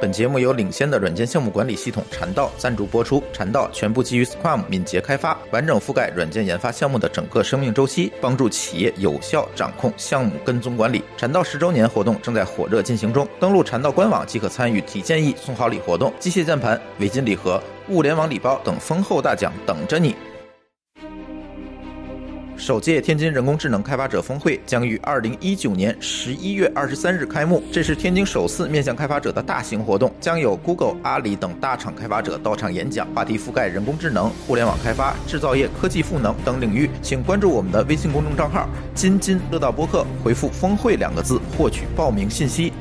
本节目由领先的软件项目管理系统禅道赞助播出。禅道全部基于 Scrum 敏捷开发，完整覆盖软件研发项目的整个生命周期，帮助企业有效掌控项目跟踪管理。禅道十周年活动正在火热进行中，登录禅道官网即可参与提建议送好礼活动，机械键盘、围巾礼盒、物联网礼包等丰厚大奖等着你。首届天津人工智能开发者峰会将于二零一九年十一月二十三日开幕，这是天津首次面向开发者的大型活动，将有 Google、阿里等大厂开发者到场演讲，话题覆盖人工智能、互联网开发、制造业、科技赋能等领域。请关注我们的微信公众账号“津津乐道播客”，回复“峰会”两个字获取报名信息。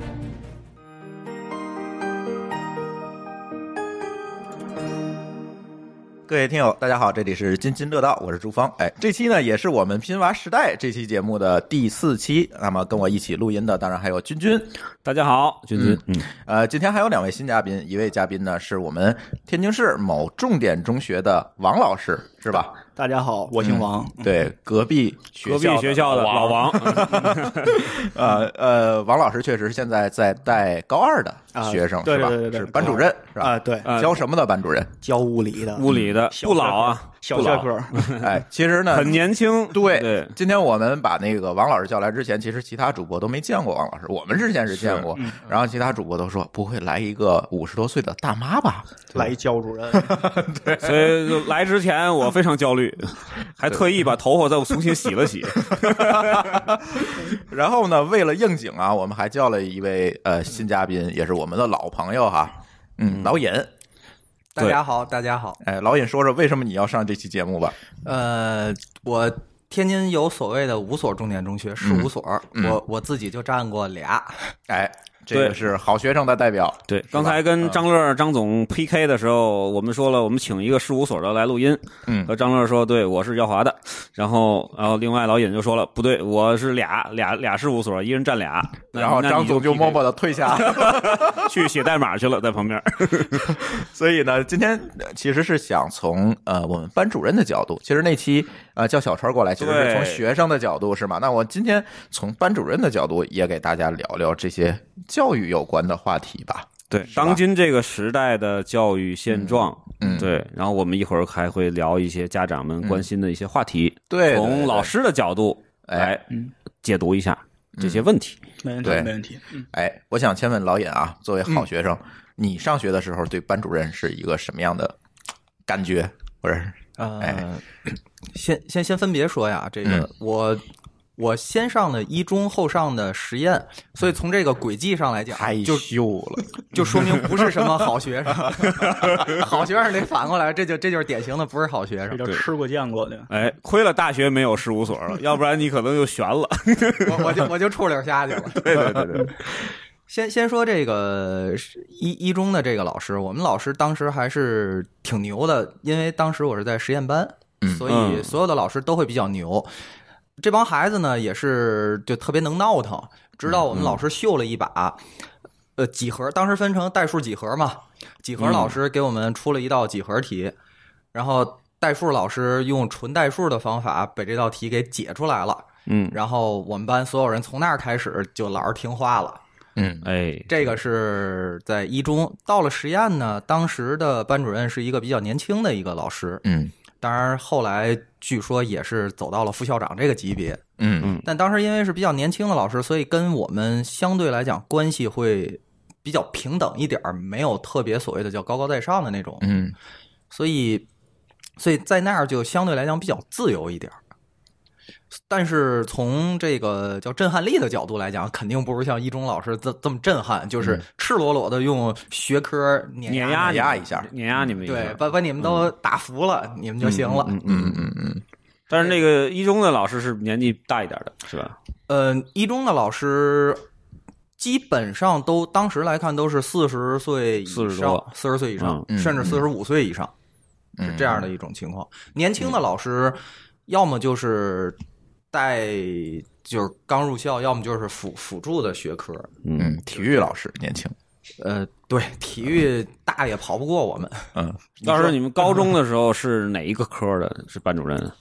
各位听友，大家好，这里是津津乐道，我是朱芳。哎，这期呢也是我们拼娃时代这期节目的第四期。那么跟我一起录音的，当然还有君君。大家好，君君。呃，今天还有两位新嘉宾，一位嘉宾呢是我们天津市某重点中学的王老师，是吧？大家好，我姓王，对，隔壁隔壁学校的老王，呃呃，王老师确实现在在带高二的学生，是吧？是班主任，是吧？啊，对，教什么的班主任？教物理的，物理的，不老啊，小学科，哎，其实呢，很年轻。对，今天我们把那个王老师叫来之前，其实其他主播都没见过王老师，我们之前是见过，然后其他主播都说不会来一个五十多岁的大妈吧，来教主任，对，所以来之前我非常焦虑。还特意把头发再重新洗了洗，然后呢，为了应景啊，我们还叫了一位呃新嘉宾，也是我们的老朋友哈，嗯，老尹。大家好，大家好，哎，老尹，说说为什么你要上这期节目吧？呃，我天津有所谓的五所重点中学，是五所，我我自己就占过俩，哎。这个是好学生的代表。对，刚才跟张乐张总 PK 的时候，我们说了，我们请一个事务所的来录音。嗯，和张乐说，对我是耀华的。然后，然后另外老尹就说了，不对，我是俩俩俩事务所，一人占俩。然后张总就默默的退下，去写代码去了，在旁边。所以呢，今天其实是想从呃我们班主任的角度，其实那期呃叫小川过来，其实是从学生的角度是吗？那我今天从班主任的角度也给大家聊聊这些。教育有关的话题吧，对，当今这个时代的教育现状，嗯，对，然后我们一会儿还会聊一些家长们关心的一些话题，对，从老师的角度来解读一下这些问题，没问题，没问题。哎，我想先问老尹啊，作为好学生，你上学的时候对班主任是一个什么样的感觉？不是，呃，先先先分别说呀，这个我。我先上的，一中后上的实验，所以从这个轨迹上来讲，太秀了，就说明不是什么好学生。好学生得反过来，这就这就是典型的不是好学生，就吃过见过的。哎，亏了大学没有事务所了，要不然你可能就悬了。我就我就处溜下去了。对对对对，先先说这个一一中的这个老师，我们老师当时还是挺牛的，因为当时我是在实验班，所以所有的老师都会比较牛。这帮孩子呢，也是就特别能闹腾，直到我们老师秀了一把，呃，几何当时分成代数几何嘛，几何老师给我们出了一道几何题，然后代数老师用纯代数的方法把这道题给解出来了，嗯，然后我们班所有人从那儿开始就老是听话了，嗯，哎，这个是在一中到了实验呢，当时的班主任是一个比较年轻的一个老师，嗯，当然后来。据说也是走到了副校长这个级别，嗯嗯，但当时因为是比较年轻的老师，所以跟我们相对来讲关系会比较平等一点儿，没有特别所谓的叫高高在上的那种，嗯，所以，所以在那儿就相对来讲比较自由一点儿。但是从这个叫震撼力的角度来讲，肯定不如像一中老师这这么震撼，就是赤裸裸的用学科碾压压一下，碾压你们一下，对，把把你们都打服了，你们就行了。嗯嗯嗯嗯。但是那个一中的老师是年纪大一点的，是吧？呃，一中的老师基本上都当时来看都是四十岁以上，四十岁以上，甚至四十五岁以上，是这样的一种情况。年轻的老师要么就是。在就是刚入校，要么就是辅辅助的学科，嗯，体育老师年轻，呃，对，体育大也跑不过我们，嗯，到 时候你们高中的时候是哪一个科的？是班主任？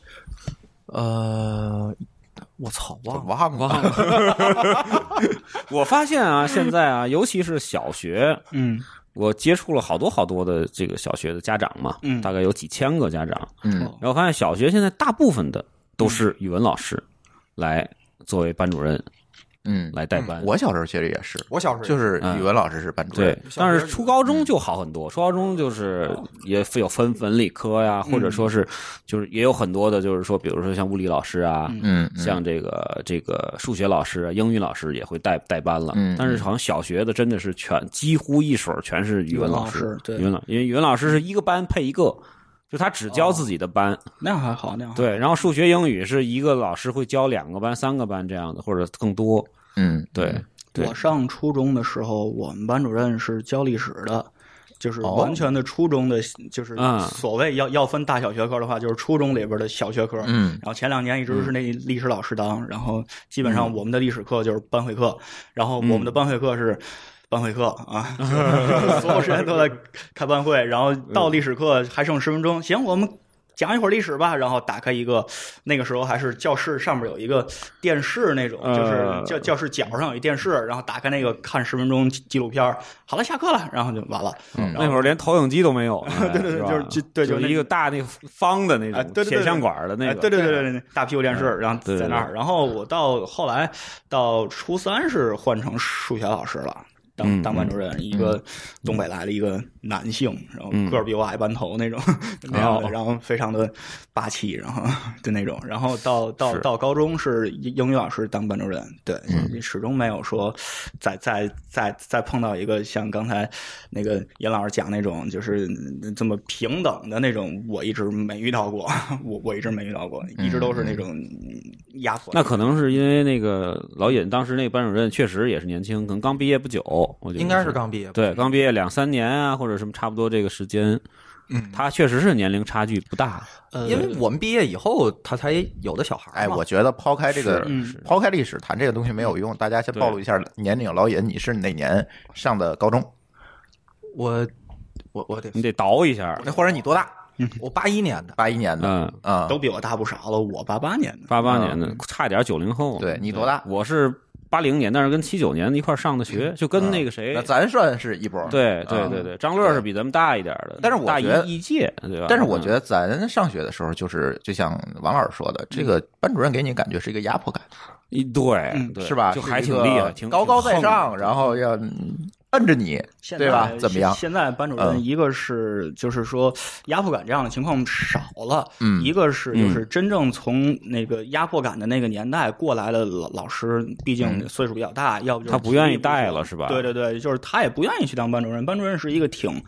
呃，我操，忘忘了。我发现啊，现在啊，尤其是小学，嗯，我接触了好多好多的这个小学的家长嘛，嗯，大概有几千个家长，嗯，然后发现小学现在大部分的。都是语文老师来作为班主任，嗯，来代班。我小时候其实也是，我小时候就是语文老师是班主任。对，但是初高中就好很多，初高中就是也有分文理科呀，或者说是就是也有很多的，就是说，比如说像物理老师啊，嗯，像这个这个数学老师、英语老师也会代代班了。但是好像小学的真的是全几乎一水儿全是语文老师，语文老因为语文老师是一个班配一个。就他只教自己的班，那还好，那好。对，然后数学、英语是一个老师会教两个班、三个班这样的，或者更多。嗯，对。我上初中的时候，我们班主任是教历史的，就是完全的初中的，就是所谓要要分大小学科的话，就是初中里边的小学科。嗯。然后前两年一直是那历史老师当，然后基本上我们的历史课就是班会课，然后我们的班会课是。班会课啊，所有时间都在开班会，然后到历史课还剩十分钟，行，我们讲一会儿历史吧，然后打开一个，那个时候还是教室上面有一个电视那种，就是教教室角上有一电视，然后打开那个看十分钟纪录片，好了，下课了，然后就完了。那会儿连投影机都没有，对对对，就是就对，就一个大那个方的那种显像管的那种，对对对对对，大屁股电视，然后在那儿。然后我到后来到初三是换成数学老师了。当当班主任，一个东北来了一个男性，然后个儿比我矮半头那种，然后然后非常的霸气，然后就那种，然后到到到高中是英语老师当班主任，对你始终没有说在在在在碰到一个像刚才那个尹老师讲那种就是这么平等的那种，我一直没遇到过，我我一直没遇到过，一直都是那种压迫。那可能是因为那个老尹当时那个班主任确实也是年轻，可能刚毕业不久。应该是刚毕业，对，刚毕业两三年啊，或者什么差不多这个时间，嗯，他确实是年龄差距不大，呃，因为我们毕业以后他才有的小孩。哎，我觉得抛开这个，抛开历史谈这个东西没有用，大家先暴露一下年龄。老尹，你是哪年上的高中？我，我，我得你得倒一下，那或者你多大？我八一年的，八一年的，嗯啊，都比我大不少了。我八八年的，八八年的，差点九零后。对你多大？我是。八零年，但是跟七九年一块上的学，就跟那个谁，咱算是一波。对对对对，张乐是比咱们大一点的，但是我觉得一届，对吧？但是我觉得咱上学的时候，就是就像王老师说的，这个班主任给你感觉是一个压迫感。一，对，是吧？就还挺厉害，挺高高在上，然后要。看着你，对吧？怎么样？现在班主任一个是就是说压迫感这样的情况少了，嗯，一个是就是真正从那个压迫感的那个年代过来的老老师，毕竟岁数比较大，要不他不愿意带了，是吧？对对对，就是他也不愿意去当班主任。班主任是一个挺。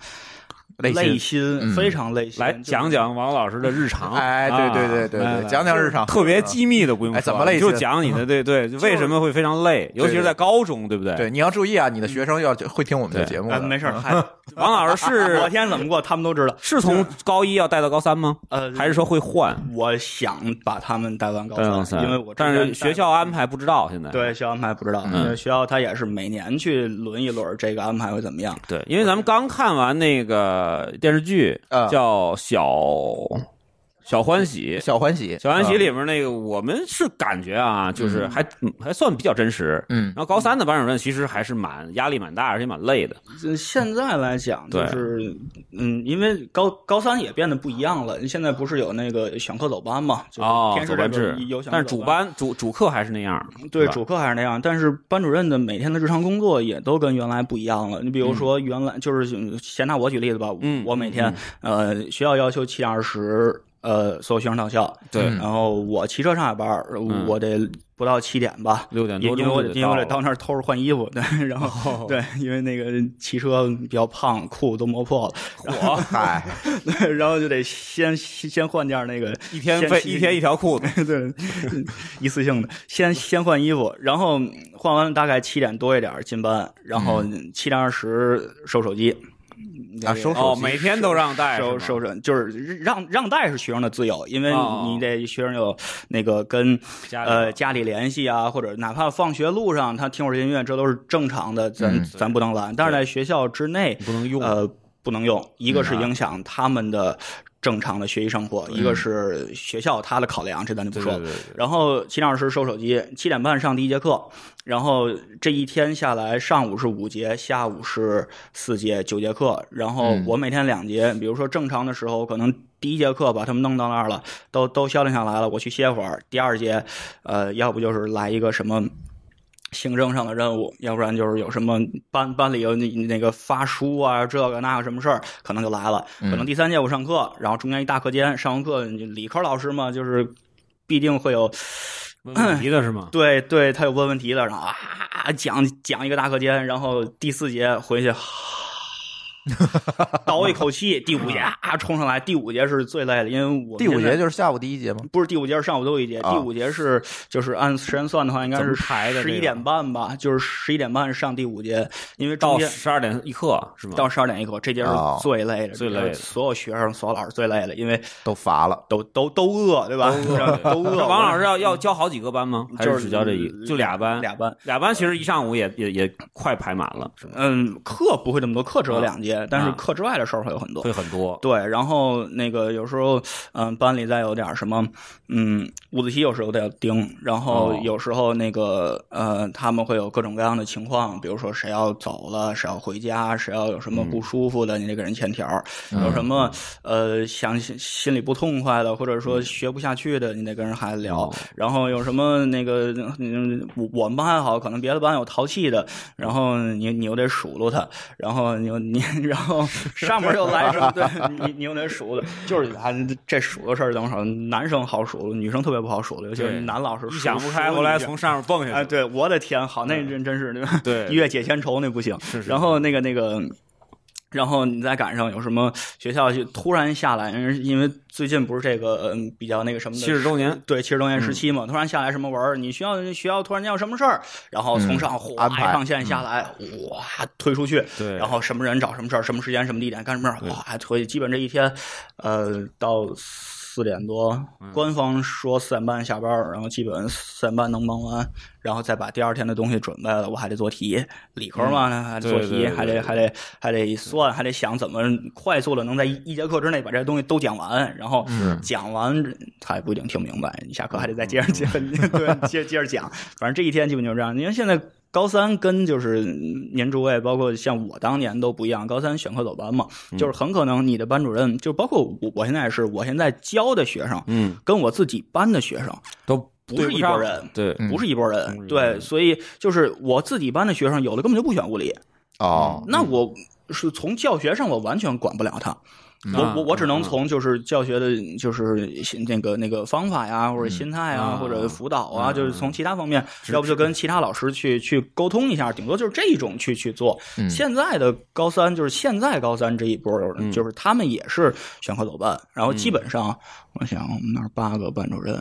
累心非常累，心。来讲讲王老师的日常。哎，对对对对对，讲讲日常，特别机密的不用怎么累，就讲你的对对，为什么会非常累？尤其是在高中，对不对？对，你要注意啊，你的学生要会听我们的节目。哎，没事儿 王老师是昨 天怎么过，他们都知道。是从高一要带到高三吗？呃，还是说会换？我想把他们带完高三，因为我但是学校安排不知道现在。对，学校安排不知道，因为学校他也是每年去轮一轮，这个安排会怎么样？对，因为咱们刚看完那个。呃，电视剧叫小。小欢喜，小欢喜，小欢喜里面那个，我们是感觉啊，就是还还算比较真实。嗯，然后高三的班主任其实还是蛮压力蛮大，而且蛮累的。现在来讲，就是嗯，因为高高三也变得不一样了。现在不是有那个选课走班嘛？啊，走班制，但是主班主主课还是那样。对，主课还是那样，但是班主任的每天的日常工作也都跟原来不一样了。你比如说，原来就是先拿我举例子吧。嗯，我每天呃，学校要求七点二十。呃，所有学生到校，对，然后我骑车上下班，我得不到七点吧，六点多，因为因为到那儿偷着换衣服，对，然后 对，因为那个骑车比较胖，裤子都磨破了，我嗨，对，然后就得先先换件那个，一天一天一条裤子，对，一次性的，先先换衣服，然后换完大概七点多一点进班，然后七点二十收手机。啊，收手机，每天都让带，收收着，就是让让带是学生的自由，因为你得学生有那个跟呃家里联系啊，或者哪怕放学路上他听会儿音乐，这都是正常的，咱咱不能拦。但是在学校之内不能用，呃，不能用，一个是影响他们的。正常的学习生活，一个是学校他的考量，这咱就不说。然后齐老师收手机，七点半上第一节课，然后这一天下来，上午是五节，下午是四节，九节课。然后我每天两节，比如说正常的时候，可能第一节课把他们弄到那儿了，都都消停下来了，我去歇会儿。第二节，呃，要不就是来一个什么。行政上的任务，要不然就是有什么班班里有那那个发书啊，这个那个什么事儿可能就来了。可能第三节我上课，然后中间一大课间，上完课理科老师嘛，就是必定会有问问题的是吗？对对，他有问问题的，然后啊讲讲一个大课间，然后第四节回去。倒一口 气，第五节啊冲上来。第五节是最累的，因为我第五节就是下午第一节嘛。不是第五节是上午最后一节，第五节是就是按时间算的话，应该是排的十一点半吧，就是十一点半上第五节，因为到十二点一刻是吧？到十二点一刻，这节是最累的，最累，所有学生、所有老师最累的，因为都乏了，都都都饿，对吧？都饿。王老师要要教好几个班吗？就是只教这，一就俩班，俩班，俩班，其实一上午也也也快排满了。嗯，课不会这么多，课只有两节。但是课之外的事儿会有很多，会很多。对，然后那个有时候，嗯，班里再有点什么，嗯，伍子期有时候得盯，然后有时候那个呃，他们会有各种各样的情况，比如说谁要走了，谁要回家，谁要有什么不舒服的，你得给人签条有什么呃想心里不痛快的，或者说学不下去的，你得跟人孩子聊。然后有什么那个我我们班还好，可能别的班有淘气的，然后你你又得数落他，然后你你。然后上面又来什么？对，你你又得数的，就是啊，这数的事儿么说？男生好数，女生特别不好数，尤其是男老师想不开，后来从上面蹦下来。哎，对，我的天，好，那真真是对吧？对，一解千愁，那不行。是是。然后那个那个。然后你再赶上有什么学校就突然下来，因为最近不是这个比较那个什么七十周年，对七十周年时期嘛，突然下来什么文儿，你需要学校突然间有什么事儿，然后从上排上线下来，哇推出去，对，然后什么人找什么事儿，什么时间什么地点干什么事儿，哇，推，基本这一天，呃，到。四点多，官方说四点半下班然后基本四点半能忙完，然后再把第二天的东西准备了。我还得做题，理科嘛，还得做题还得还得还得算，还得想怎么快速的能在一节课之内把这些东西都讲完。然后讲完还不一定听明白，你下课还得再接着接，对，接接着讲。反正这一天基本就是这样。因为现在。高三跟就是您诸位，包括像我当年都不一样。高三选课走班嘛，就是很可能你的班主任，就包括我，我现在是我现在教的学生，嗯，跟我自己班的学生都不是一拨人，对，不是一拨人，对，所以就是我自己班的学生，有的根本就不选物理啊。那我是从教学上，我完全管不了他。我我我只能从就是教学的，就是那个那个方法呀，或者心态啊，或者辅导啊，就是从其他方面，要不就跟其他老师去去沟通一下，顶多就是这种去去做。现在的高三就是现在高三这一波，就是他们也是选科走班，然后基本上，我想我们那八个班主任。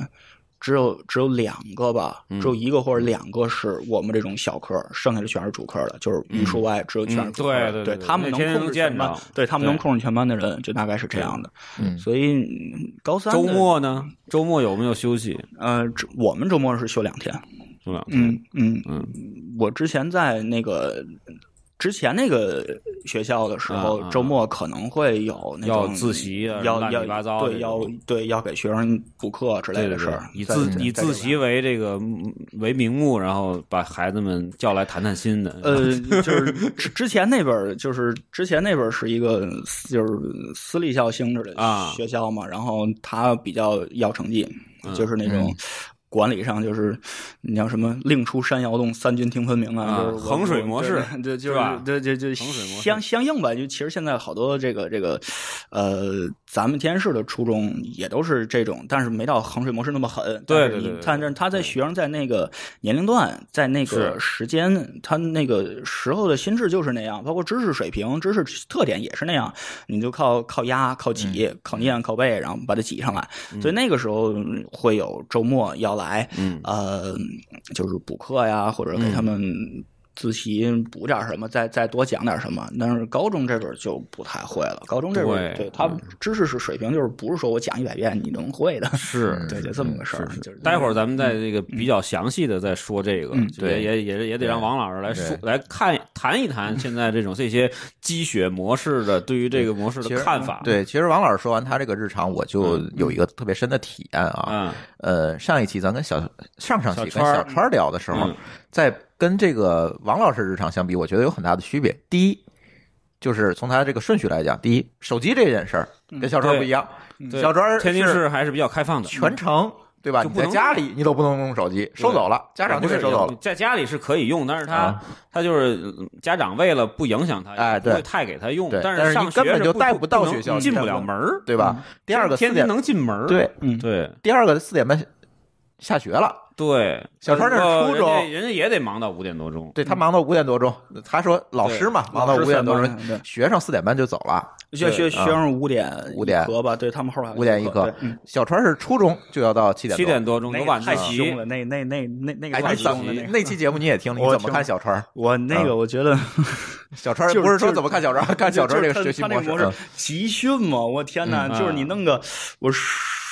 只有只有两个吧，只有一个或者两个是我们这种小科，剩下的全是主科的，就是语数外，只有全是主课。对对对，他们能控制全班，对他们能控制全班的人，就大概是这样的。嗯，所以高三周末呢，周末有没有休息？呃，我们周末是休两天，休两天。嗯嗯，我之前在那个。之前那个学校的时候，周末可能会有那种自习啊，要乱七八糟，对，要对要给学生补课之类的事儿，以自以自习为这个为名目，然后把孩子们叫来谈谈心的。呃，就是之之前那本，就是之前那本是一个就是私立校性质的学校嘛，然后他比较要成绩，就是那种。管理上就是，你像什么“令出山摇动，三军听分明”啊，衡水模式，对，就是，对，就就相相应吧。就其实现在好多这个这个，呃。咱们天津市的初中也都是这种，但是没到衡水模式那么狠。对对对，他他在学生在那个年龄段，在那个时间，他那个时候的心智就是那样，包括知识水平、知识特点也是那样。你就靠靠压、靠挤、靠念、靠背，然后把它挤上来。所以那个时候会有周末要来，嗯，呃，就是补课呀，或者给他们。自习补点什么，再再多讲点什么，但是高中这本就不太会了。高中这本对他知识是水平，就是不是说我讲一百遍你能会的，是，就这么个事儿。就是待会儿咱们再这个比较详细的再说这个，对，也也也得让王老师来说来看谈一谈现在这种这些积雪模式的对于这个模式的看法。对，其实王老师说完他这个日常，我就有一个特别深的体验啊。呃，上一期咱跟小上上期跟小川聊的时候。在跟这个王老师日常相比，我觉得有很大的区别。第一，就是从他这个顺序来讲，第一，手机这件事儿跟小卓不一样。小卓天津市还是比较开放的，全程对吧？在家里你都不能用手机，收走了，家长不给收走了。在家里是可以用，但是他他就是家长为了不影响他，哎，对，太给他用。但是上学根本就带不到学校，进不了门对吧？第二个，天津能进门对，嗯，对。第二个四点半下学了。对，小川是初中，人家也得忙到五点多钟。对他忙到五点多钟，他说老师嘛，忙到五点多钟，学生四点半就走了。学学学生五点五点课吧，对他们后来五点一课。小川是初中就要到七点七点多钟，太急了。那那那那那个自习，那期节目你也听了？怎么看小川？我那个我觉得 小川 不是说怎么看小川，看小川这个学习模式集训嘛！我天哪，就是你弄个我。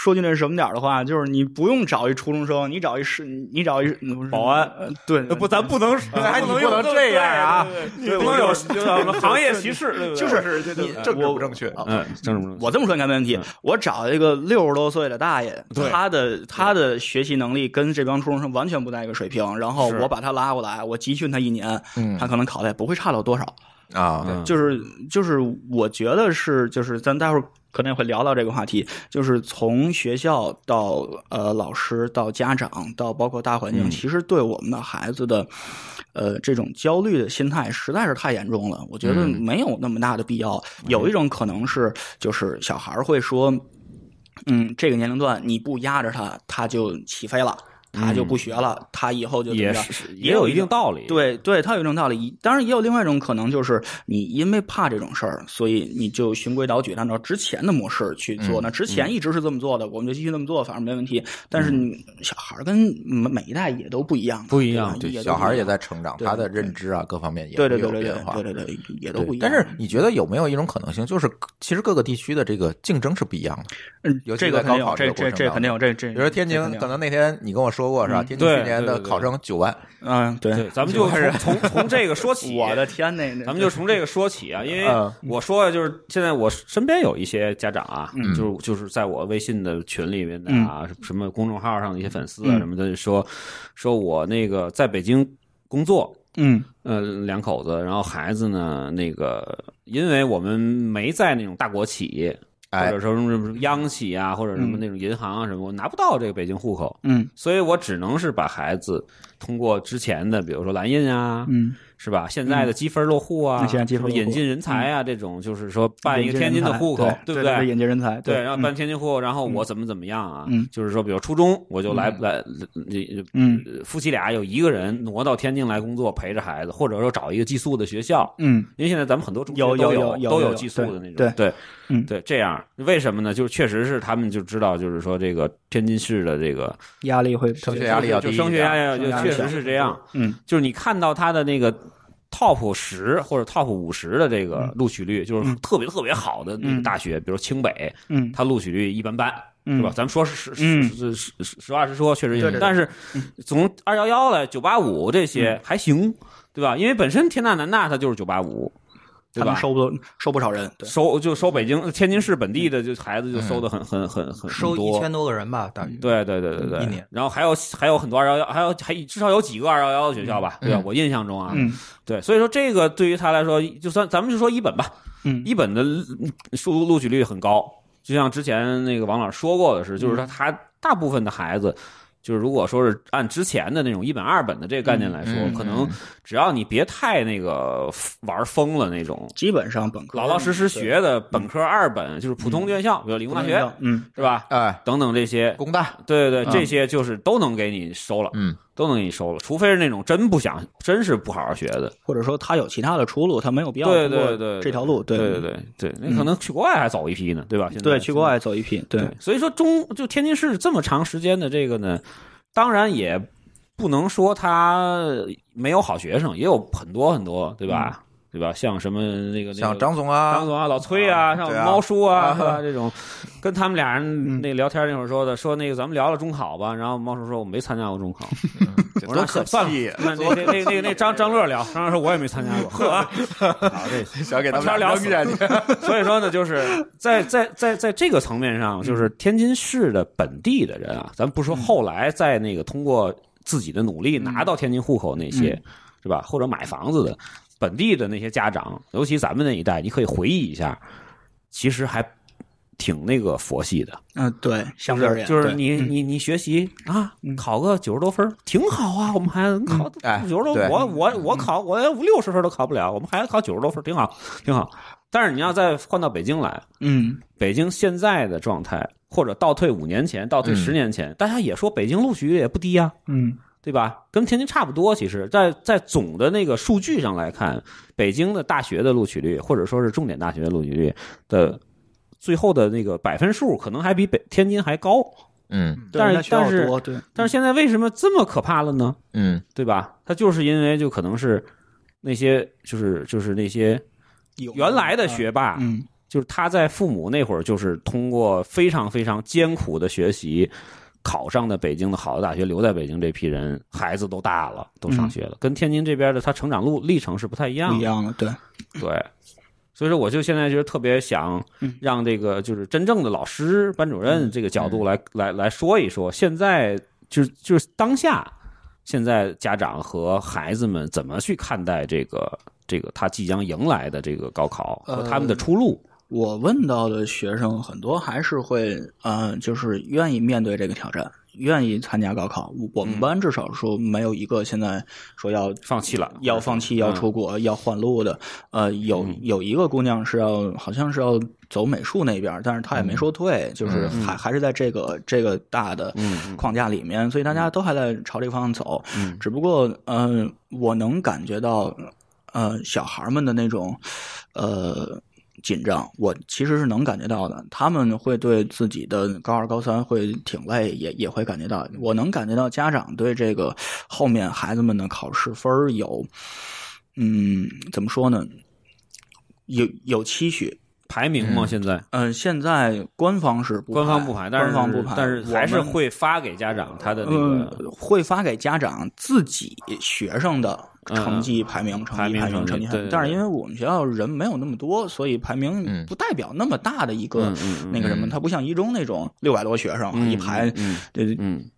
说句那什么点儿的话，就是你不用找一初中生，你找一是你找一保安，对，不，咱不能，咱不能这样啊，不能有行业歧视，就是你，我正确啊，正不正确？我这么说应该没问题。我找一个六十多岁的大爷，他的他的学习能力跟这帮初中生完全不在一个水平，然后我把他拉过来，我集训他一年，他可能考的也不会差到多少啊。就是就是，我觉得是，就是咱待会儿。可能也会聊到这个话题，就是从学校到呃老师到家长到包括大环境，其实对我们的孩子的，呃这种焦虑的心态实在是太严重了。我觉得没有那么大的必要。有一种可能是，就是小孩会说，嗯，这个年龄段你不压着他，他就起飞了。他就不学了，他以后就也是也有一定道理。对，对他有一种道理。当然，也有另外一种可能，就是你因为怕这种事儿，所以你就循规蹈矩，按照之前的模式去做。那之前一直是这么做的，我们就继续这么做，反而没问题。但是，你小孩跟每一代也都不一样，不一样。小孩也在成长，他的认知啊，各方面也有变化。对对对，也都不一样。但是，你觉得有没有一种可能性，就是其实各个地区的这个竞争是不一样的？嗯，这个肯定，这这这肯定有这这。比如天津，可能那天你跟我说。说过是吧？今去年的考生九万，嗯，对，咱们就开始从从这个说起。我的天呐，咱们就从这个说起啊！因为我说的就是现在，我身边有一些家长啊，就是就是在我微信的群里面啊，什么公众号上的一些粉丝啊，什么的说说，我那个在北京工作，嗯，呃，两口子，然后孩子呢，那个因为我们没在那种大国企。或者说什么央企啊，或者什么那种银行啊什么，我拿不到这个北京户口，嗯，所以我只能是把孩子通过之前的，比如说蓝印啊，嗯。是吧？现在的积分落户啊，引进人才啊，这种就是说办一个天津的户口，对不对？引进人才，对，然后办天津户，口，然后我怎么怎么样啊？就是说，比如初中我就来来，嗯，夫妻俩有一个人挪到天津来工作，陪着孩子，或者说找一个寄宿的学校，嗯，因为现在咱们很多主有有有都有寄宿的那种，对对，嗯对，这样为什么呢？就是确实是他们就知道，就是说这个。天津市的这个压力会，升学压力要低，升学压力就确实是这样。嗯，就是你看到它的那个 top 十或者 top 五十的这个录取率，就是特别特别好的那个大学，比如清北，嗯，它录取率一般般，是吧？咱们说实实实实话实说，确实也，但是从二幺幺来九八五这些还行，对吧？因为本身天大南大它就是九八五。对吧？收不多，收不少人，收就收北京、天津市本地的就孩子就收的很很很很收一千多个人吧，大约对对对对对，一年。然后还有还有很多二幺幺，还有还至少有几个二幺幺的学校吧，对吧？我印象中啊，嗯，对，所以说这个对于他来说，就算咱们就说一本吧，嗯，一本的数录取率很高，就像之前那个王老师说过的是，就是说他大部分的孩子。就是如果说是按之前的那种一本二本的这个概念来说，可能只要你别太那个玩疯了那种，基本上本科老老实实学的本科二本，就是普通院校，比如理工大学，嗯，是吧？哎，等等这些工大，对对对，这些就是都能给你收了，嗯。都能给你收了，除非是那种真不想、真是不好好学的，或者说他有其他的出路，他没有必要对这条路。对对对，对对对对，你可能去国外还走一批呢，对吧？对，去国外走一批。对，所以说中就天津市这么长时间的这个呢，当然也不能说他没有好学生，也有很多很多，对吧？对吧？像什么那个像张总啊、张总啊、老崔啊、像猫叔啊 这种，跟他们俩人那聊天那会儿说的，说那个咱们聊聊中考吧。然后猫叔说：“我没参加过中考，说可了，那 那那那那张张乐聊，张乐说：“我也没参加过。”呵，这小给他们聊起来。所以说呢，就是在在在在这个层面上，就是天津市的本地的人啊，咱不说后来在那个通过自己的努力拿到天津户口那些，是吧？或者买房子的。本地的那些家长，尤其咱们那一代，你可以回忆一下，其实还挺那个佛系的。嗯，对，相对而言，就是你你你学习啊，考个九十多分挺好啊。我们孩子考九十多，我我我考我五六十分都考不了，我们孩子考九十多分挺好，挺好。但是你要再换到北京来，嗯，北京现在的状态，或者倒退五年前，倒退十年前，大家也说北京录取也不低啊，嗯。对吧？跟天津差不多，其实，在在总的那个数据上来看，北京的大学的录取率，或者说是重点大学的录取率的最后的那个百分数，可能还比北天津还高。嗯，但是但是但是现在为什么这么可怕了呢？嗯，对吧？他就是因为就可能是那些就是就是那些原来的学霸，嗯，就是他在父母那会儿就是通过非常非常艰苦的学习。考上的北京的好的大学，留在北京这批人，孩子都大了，都上学了，跟天津这边的他成长路历程是不太一样，不一样的，对，对，所以说我就现在就是特别想让这个就是真正的老师、班主任这个角度来来来说一说，现在就是就是当下，现在家长和孩子们怎么去看待这个这个他即将迎来的这个高考和他们的出路。我问到的学生很多还是会，呃，就是愿意面对这个挑战，愿意参加高考。我我们班至少说没有一个现在说要放弃了，要放弃，要出国，要换路的。呃，有有一个姑娘是要，好像是要走美术那边，但是她也没说退，就是还还是在这个这个大的框架里面，所以大家都还在朝这个方向走。只不过，嗯，我能感觉到，呃，小孩们的那种，呃。紧张，我其实是能感觉到的。他们会对自己的高二、高三会挺累，也也会感觉到。我能感觉到家长对这个后面孩子们的考试分有，嗯，怎么说呢？有有期许。排名吗？现在嗯，现在官方是官方不排，但是但是还是会发给家长他的那个，会发给家长自己学生的成绩排名，成绩排名成绩。但是因为我们学校人没有那么多，所以排名不代表那么大的一个那个什么，它不像一中那种六百多学生一排，嗯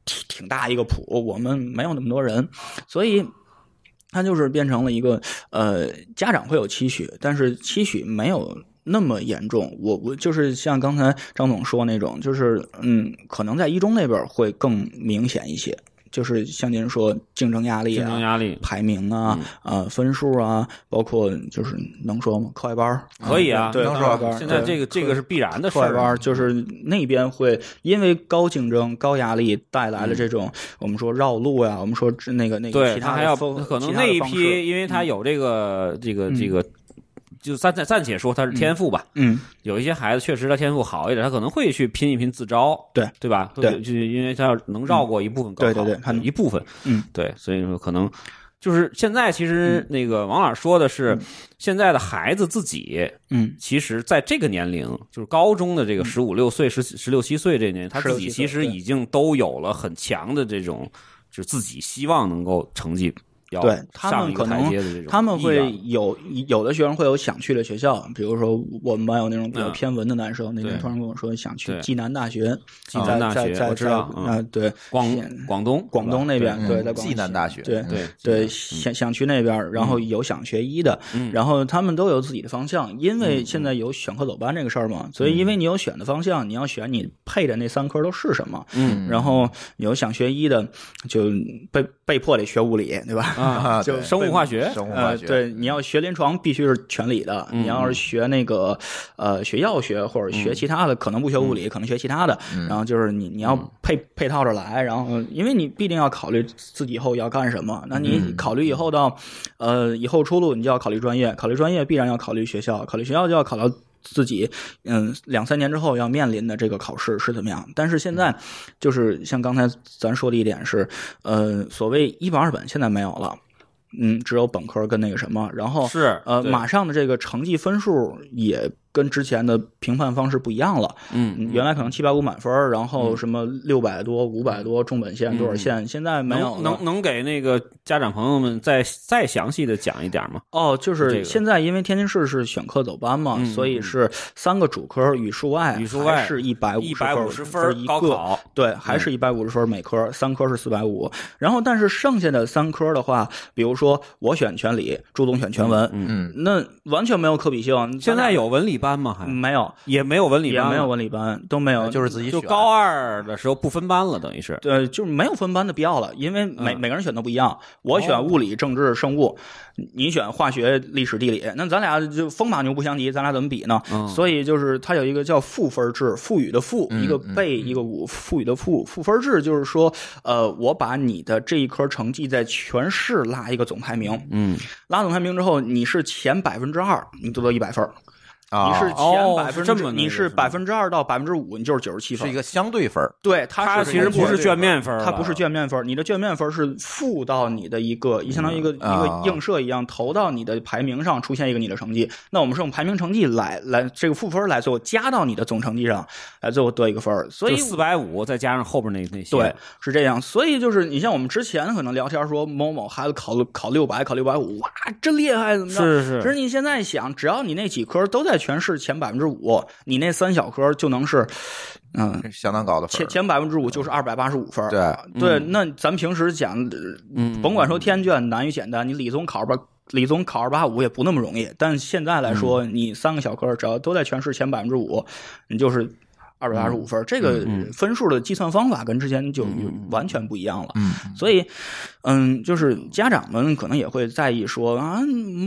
挺挺大一个谱。我们没有那么多人，所以它就是变成了一个呃，家长会有期许，但是期许没有。那么严重，我我就是像刚才张总说那种，就是嗯，可能在一中那边会更明显一些，就是像您说竞争压力、竞争压力、排名啊、啊分数啊，包括就是能说吗？课外班可以啊，对，能说。现在这个这个是必然的事课外班就是那边会因为高竞争、高压力带来了这种我们说绕路呀，我们说那个那个，对他还要可能那一批，因为他有这个这个这个。就暂暂暂且说他是天赋吧，嗯，有一些孩子确实他天赋好一点，他可能会去拼一拼自招，对对吧？对，就因为他要能绕过一部分高考，对对对，一部分，嗯，对，所以说可能就是现在其实那个王老师说的是，现在的孩子自己，嗯，其实在这个年龄，就是高中的这个十五六岁、十十六七岁这年，他自己其实已经都有了很强的这种，就自己希望能够成绩。对他们可能他们会有有的学生会有想去的学校，比如说我们班有那种比较偏文的男生，那天突然跟我说想去济南大学，济南大学我知道，啊，对，广广东广东那边对，在济南大学，对对对，想想去那边，然后有想学医的，然后他们都有自己的方向，因为现在有选科走班这个事儿嘛，所以因为你有选的方向，你要选你配的那三科都是什么，嗯，然后有想学医的就被被迫得学物理，对吧？啊，就生物化学，生物化学。对，你要学临床必须是全理的，你要是学那个，呃，学药学或者学其他的，可能不学物理，可能学其他的，然后就是你你要配配套着来，然后因为你必定要考虑自己以后要干什么，那你考虑以后到，呃，以后出路，你就要考虑专业，考虑专业必然要考虑学校，考虑学校就要考到。自己，嗯，两三年之后要面临的这个考试是怎么样？但是现在，就是像刚才咱说的一点是，呃，所谓一本二本现在没有了，嗯，只有本科跟那个什么。然后是呃，马上的这个成绩分数也。跟之前的评判方式不一样了，嗯，原来可能七百五满分然后什么六百多、五百多重本线多少线，现在没有，能能给那个家长朋友们再再详细的讲一点吗？哦，就是现在因为天津市是选课走班嘛，所以是三个主科语数外，语数外是一百五，一百五十分儿高考，对，还是一百五十分每科，三科是四百五，然后但是剩下的三科的话，比如说我选全理，朱总选全文，嗯，那完全没有可比性。现在有文理班。班吗？没有，也没有文理班，没有文理班，都没有，就是自己就高二的时候不分班了，等于是对，就是没有分班的必要了，因为每每个人选择不一样。我选物理、政治、生物，你选化学、历史、地理，那咱俩就风马牛不相及，咱俩怎么比呢？所以就是它有一个叫赋分制，赋予的赋，一个背一个五，赋予的赋，赋分制就是说，呃，我把你的这一科成绩在全市拉一个总排名，嗯，拉总排名之后，你是前百分之二，你得到一百分。你是前百分之，你是百分之二到百分之五，你就是九十七分，是一个相对分对，它是其实不是卷面分它不是卷面分你的卷面分是负到你的一个，相当于一个一个映射一样，投到你的排名上，出现一个你的成绩。那我们是用排名成绩来来这个负分来，最后加到你的总成绩上，来最后得一个分所以四百五再加上后边那那些，对，是这样。所以就是你像我们之前可能聊天说某某孩子考考六百，考六百五，哇，真厉害，怎么着？是是是。可是你现在想，只要你那几科都在。全市前百分之五，你那三小科就能是，嗯，相当高的分。前前百分之五就是二百八十五分。对对，那咱平时讲，甭管说天卷难与简单，你理综考二理综考二八五也不那么容易。但现在来说，你三个小科只要都在全市前百分之五，你就是。二百八十五分，这个分数的计算方法跟之前就完全不一样了。嗯，所以，嗯，就是家长们可能也会在意说啊，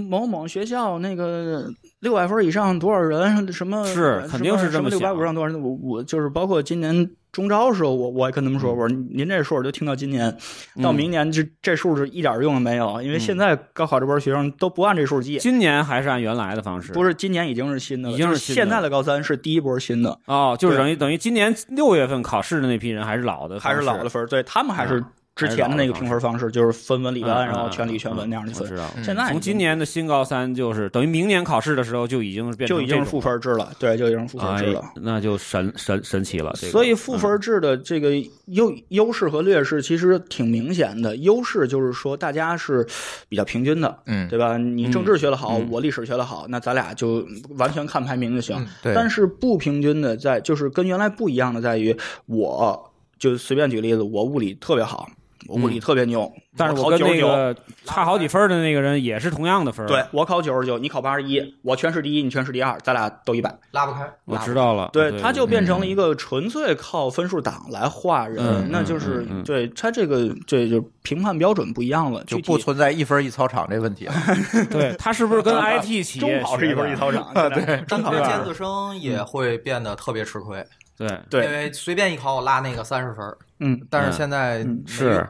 某某学校那个六百分以上多少人？什么是肯定是这么六百五上多少人？我我就是包括今年。中招时候，我我也跟他们说过，您这数儿就听到今年，到明年这这数是一点用都没有？因为现在高考这波学生都不按这数儿记，今年还是按原来的方式。不是，今年已经是新的，已经是现在的高三，是第一波新的。哦，就等于等于今年六月份考试的那批人还是老的，还是老的分儿，对他们还是。之前的那个评分方式就是分文理班，然后全理全文那样的分。现在从今年的新高三就是等于明年考试的时候就已经就已经负分制了。对，就已经负分制了。那就神神神奇了。所以负分制的这个优优势和劣势其实挺明显的。优势就是说大家是比较平均的，嗯，对吧？你政治学的好，我历史学的好，那咱俩就完全看排名就行。但是不平均的在就是跟原来不一样的在于，我就随便举例子，我物理特别好。物理特别牛，但是我跟那个差好几分的那个人也是同样的分对我考九十九，你考八十一，我全市第一，你全市第二，咱俩都一百，拉不开。我知道了，对，他就变成了一个纯粹靠分数档来画人，那就是对他这个这就评判标准不一样了，就不存在一分一操场这问题了。对他是不是跟 IT 企业中考是一分一操场 对，中考的尖子生也会变得特别吃亏。对，因为随便一考，我拉那个三十分嗯，但是现在是，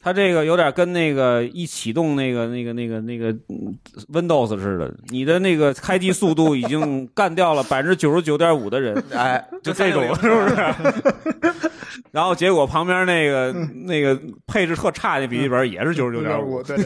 它这个有点跟那个一启动那个那个那个那个 Windows 似的，你的那个开机速度已经干掉了百分之九十九点五的人，哎，就这种是不是？然后结果旁边那个那个配置特差那笔记本也是九十九点五，对，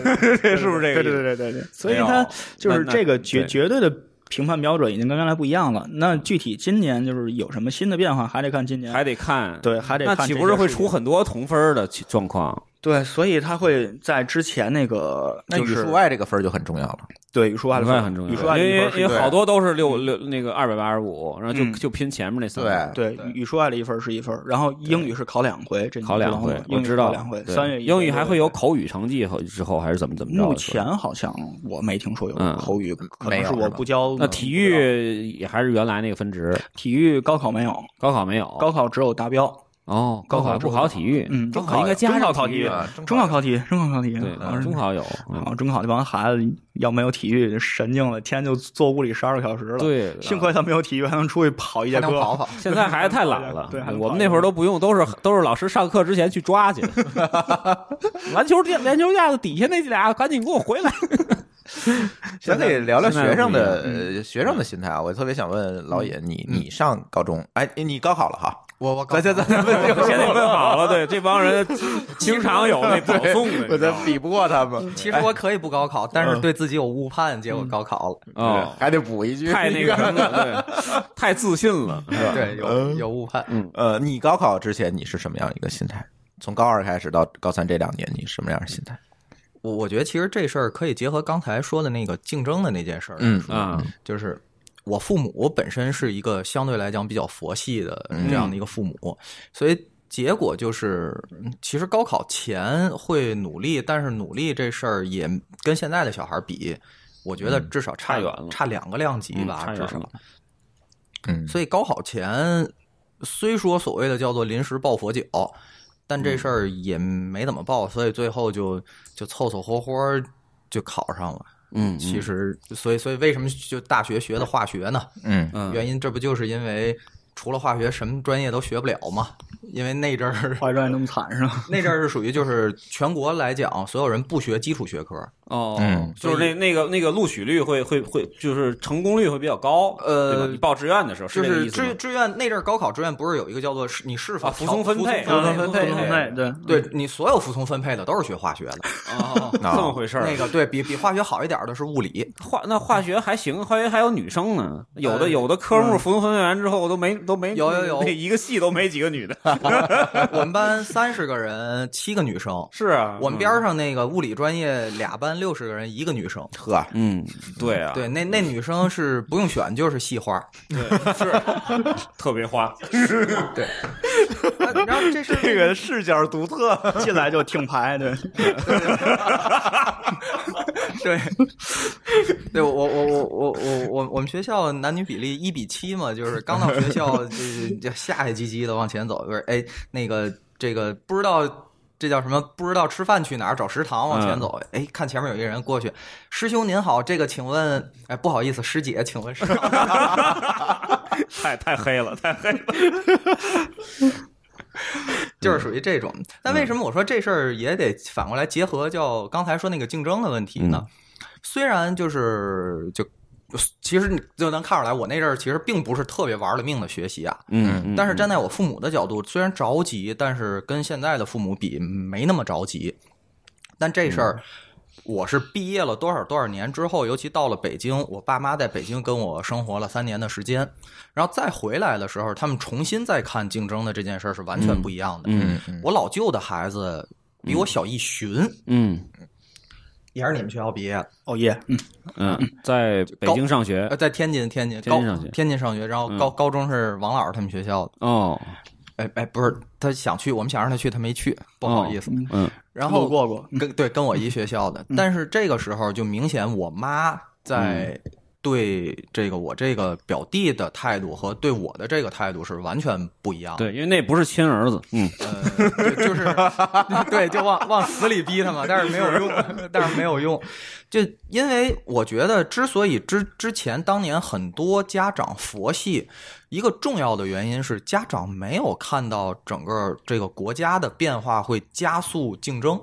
是不是这个？对对对对。所以它就是这个绝绝对的。评判标准已经跟原来不一样了，那具体今年就是有什么新的变化，还得看今年，还得看对，还得那岂不是会出很多同分儿的状况？对，所以他会在之前那个，那语数外这个分就很重要了。对，语数外的分很重要，因为因为好多都是六六那个二百八十五，然后就就拼前面那三。对对，语数外的一分是一分，然后英语是考两回，这考两回，我知道两回。三月英语还会有口语成绩后之后还是怎么怎么着？目前好像我没听说有口语，可能是我不教。那体育也还是原来那个分值？体育高考没有，高考没有，高考只有达标。哦，高考不考体育，嗯，中考应该加上考体育中考考体，育，中考考体，育，对，中考有。后中考那帮孩子要没有体育，神经了，天就坐屋里十二个小时了。对，幸亏他没有体育，还能出去跑一节课。现在孩子太懒了。对，我们那会儿都不用，都是都是老师上课之前去抓去。篮球垫篮球架子底下那俩，赶紧给我回来。咱得聊聊学生的，学生的心态啊，我特别想问老野，你你上高中，哎，你高考了哈？我我咱咱咱问就现问好了，对 这帮人经常有那保送的，我咱比不过他们。其实我可以不高考，但是对自己有误判，结果高考了啊，还得补一句，太那个，太自信了，对，有有误判。嗯呃，你高考之前你是什么样一个心态？从高二开始到高三这两年，你什么样的心态？我我觉得其实这事儿可以结合刚才说的那个竞争的那件事嗯嗯，就是。我父母本身是一个相对来讲比较佛系的这样的一个父母，所以结果就是，其实高考前会努力，但是努力这事儿也跟现在的小孩比，我觉得至少差远了，差两个量级吧，至少。嗯，所以高考前虽说所谓的叫做临时抱佛脚，但这事儿也没怎么抱，所以最后就就凑凑合合就考上了。嗯，其实，所以，所以，为什么就大学学的化学呢？嗯，原因这不就是因为除了化学，什么专业都学不了嘛。因为那阵儿，化学那么惨是吧？那阵儿是属于就是全国来讲，所有人不学基础学科哦，就是那那个那个录取率会会会就是成功率会比较高，呃，你报志愿的时候是这意思志志愿那阵儿高考志愿不是有一个叫做你是否服从分配？服从分配对对，你所有服从分配的都是学化学的哦，这么回事儿？那个对比比化学好一点的是物理，化那化学还行，化学还有女生呢，有的有的科目服从分配完之后都没都没有有有一个系都没几个女的。我们班三十个人，七个女生。是啊，我们边上那个物理专业，俩班六十个人，一个女生。呵，嗯，对啊，对，那那女生是不用选，就是系花，对，是 特别花。对，然后这是那个视角独特，进来就听牌，对，对，对，我我我我我我我们学校男女比例一比七嘛，就是刚到学校就就吓吓唧唧的往前走，就是。哎，那个，这个不知道，这叫什么？不知道吃饭去哪儿？找食堂往前走。哎，看前面有一个人过去，师兄您好，这个请问？哎，不好意思，师姐，请问是？太太黑了，太黑了，就是属于这种。但为什么我说这事儿也得反过来结合？叫刚才说那个竞争的问题呢？虽然就是就。其实就能看出来，我那阵儿其实并不是特别玩了命的学习啊。嗯但是站在我父母的角度，虽然着急，但是跟现在的父母比没那么着急。但这事儿，我是毕业了多少多少年之后，尤其到了北京，我爸妈在北京跟我生活了三年的时间，然后再回来的时候，他们重新再看竞争的这件事儿是完全不一样的。嗯。我老舅的孩子比我小一旬。嗯。也是你们学校毕业，的？哦耶，嗯，在北京上学，在天津，天津，天津上学，天津上学，然后高高中是王老师他们学校的哦，哎哎，不是，他想去，我们想让他去，他没去，不好意思，嗯，然后过过，跟对跟我一学校的，但是这个时候就明显我妈在。对这个我这个表弟的态度和对我的这个态度是完全不一样。对，因为那不是亲儿子，嗯，就是 对，就往往死里逼他嘛，但是没有用，但是没有用。就因为我觉得，之所以之之前当年很多家长佛系，一个重要的原因是家长没有看到整个这个国家的变化会加速竞争。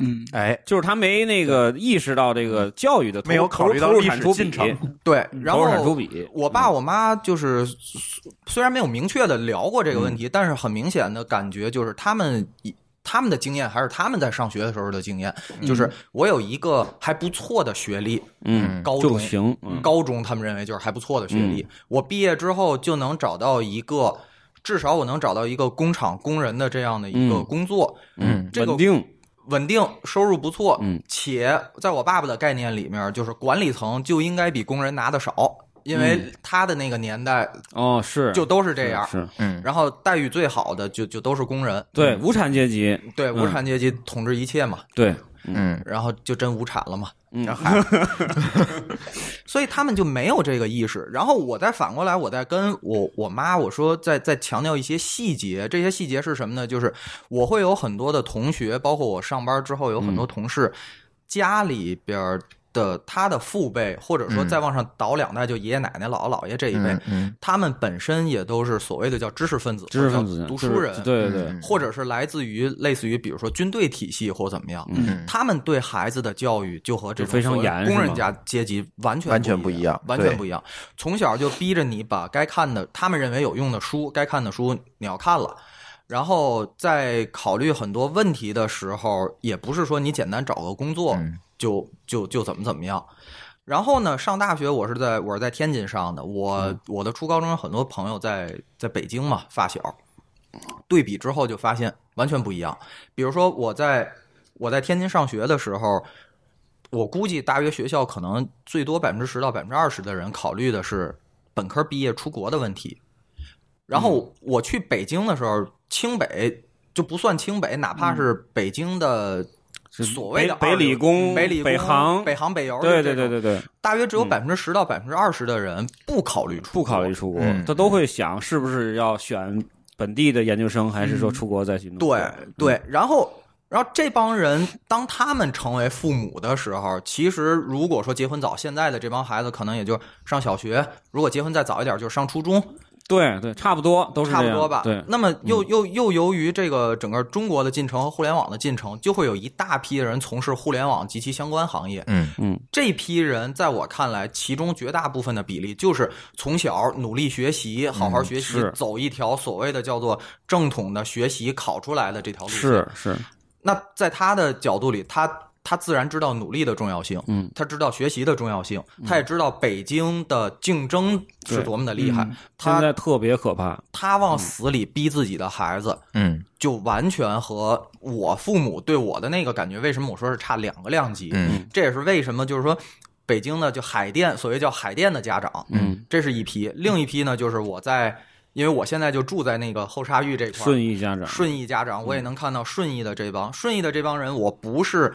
嗯，哎，就是他没那个意识到这个教育的没有考虑到历史进程，对，然后产出比。我爸我妈就是虽然没有明确的聊过这个问题，但是很明显的感觉就是他们他们的经验还是他们在上学的时候的经验，就是我有一个还不错的学历，嗯，高中，高中他们认为就是还不错的学历，我毕业之后就能找到一个至少我能找到一个工厂工人的这样的一个工作，嗯，稳定。稳定，收入不错，嗯，且在我爸爸的概念里面，就是管理层就应该比工人拿的少。因为他的那个年代哦，是就都是这样，是嗯，然后待遇最好的就就都是工人，对，无产阶级，对，无产阶级统治一切嘛，对，嗯，然后就真无产了嘛，嗯，所以他们就没有这个意识。然后我再反过来，我再跟我我妈我说，再再强调一些细节，这些细节是什么呢？就是我会有很多的同学，包括我上班之后有很多同事家里边。的他的父辈，或者说再往上倒两代，就爷爷奶奶、姥姥姥爷这一辈，他们本身也都是所谓的叫知识分子、知识分子、读书人，对对，或者是来自于类似于比如说军队体系或怎么样，他们对孩子的教育就和这非常严，工人家阶级完全完全不一样，完全不一样，从小就逼着你把该看的、他们认为有用的书、该看的书你要看了，然后在考虑很多问题的时候，也不是说你简单找个工作。就就就怎么怎么样，然后呢？上大学我是在我是在天津上的，我我的初高中很多朋友在在北京嘛，发小，对比之后就发现完全不一样。比如说我在我在天津上学的时候，我估计大约学校可能最多百分之十到百分之二十的人考虑的是本科毕业出国的问题。然后我去北京的时候，清北就不算清北，哪怕是北京的。所谓的北理工、北理工、北航、北航、北邮，对对对对对，大约只有百分之十到百分之二十的人不考虑出国，不考虑出国，他都会想是不是要选本地的研究生，还是说出国再去对对，然后然后这帮人当他们成为父母的时候，其实如果说结婚早，现在的这帮孩子可能也就上小学；如果结婚再早一点，就是上初中。对对，差不多都是差不多吧。对，那么又又又由于这个整个中国的进程和互联网的进程，就会有一大批人从事互联网及其相关行业。嗯嗯，这批人在我看来，其中绝大部分的比例就是从小努力学习，好好学习，走一条所谓的叫做正统的学习考出来的这条路。是是。那在他的角度里，他。他自然知道努力的重要性，嗯，他知道学习的重要性，他也知道北京的竞争是多么的厉害。他现在特别可怕，他往死里逼自己的孩子，嗯，就完全和我父母对我的那个感觉。为什么我说是差两个量级？嗯，这也是为什么就是说北京的就海淀所谓叫海淀的家长，嗯，这是一批；另一批呢，就是我在因为我现在就住在那个后沙峪这块儿，顺义家长，顺义家长，我也能看到顺义的这帮顺义的这帮人，我不是。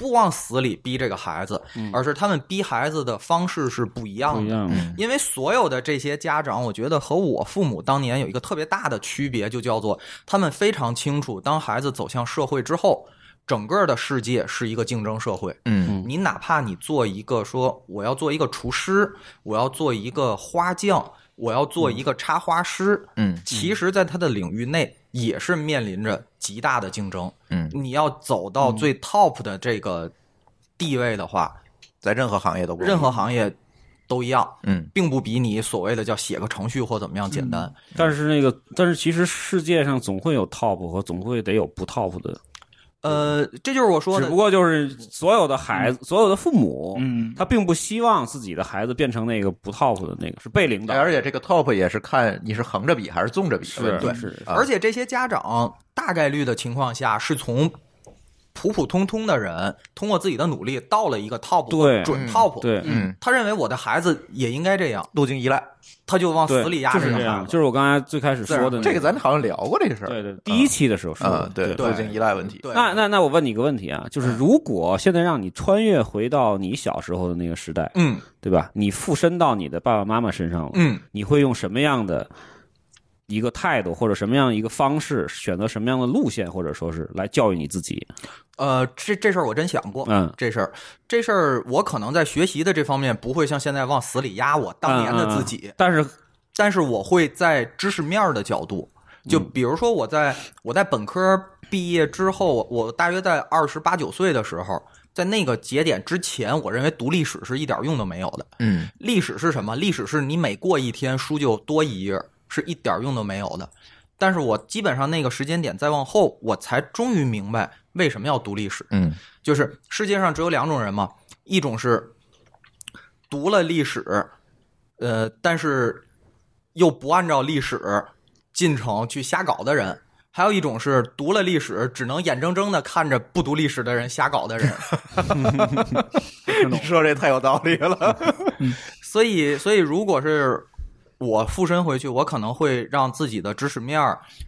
不往死里逼这个孩子，而是他们逼孩子的方式是不一样的。因为所有的这些家长，我觉得和我父母当年有一个特别大的区别，就叫做他们非常清楚，当孩子走向社会之后，整个的世界是一个竞争社会。嗯，你哪怕你做一个说，我要做一个厨师，我要做一个花匠。我要做一个插花师，嗯，其实，在他的领域内也是面临着极大的竞争，嗯，你要走到最 top 的这个地位的话，在任何行业都不任何行业都一样，嗯，并不比你所谓的叫写个程序或怎么样简单。但是那个，但是其实世界上总会有 top 和总会得有不 top 的。呃，这就是我说的，只不过就是所有的孩子，所有的父母，嗯，他并不希望自己的孩子变成那个不 top 的那个，是被领导。而且这个 top 也是看你是横着比还是纵着比，是是。而且这些家长大概率的情况下是从。普普通通的人，通过自己的努力到了一个 top，对，准 top，对，嗯，他认为我的孩子也应该这样，路径依赖，他就往死里压，就是这样，就是我刚才最开始说的，这个咱好像聊过这个事儿，对对，第一期的时候说的，对路径依赖问题，对，那那那我问你一个问题啊，就是如果现在让你穿越回到你小时候的那个时代，嗯，对吧？你附身到你的爸爸妈妈身上了，嗯，你会用什么样的？一个态度，或者什么样一个方式，选择什么样的路线，或者说是来教育你自己。呃，这这事儿我真想过，嗯，这事儿这事儿我可能在学习的这方面不会像现在往死里压我当年的自己，但是但是我会在知识面的角度，就比如说我在我在本科毕业之后，我大约在二十八九岁的时候，在那个节点之前，我认为读历史是一点用都没有的。嗯，历史是什么？历史是你每过一天书就多一页。是一点用都没有的，但是我基本上那个时间点再往后，我才终于明白为什么要读历史。嗯，就是世界上只有两种人嘛，一种是读了历史，呃，但是又不按照历史进程去瞎搞的人，还有一种是读了历史，只能眼睁睁的看着不读历史的人瞎搞的人。你说这太有道理了。所以，所以如果是。我附身回去，我可能会让自己的知识面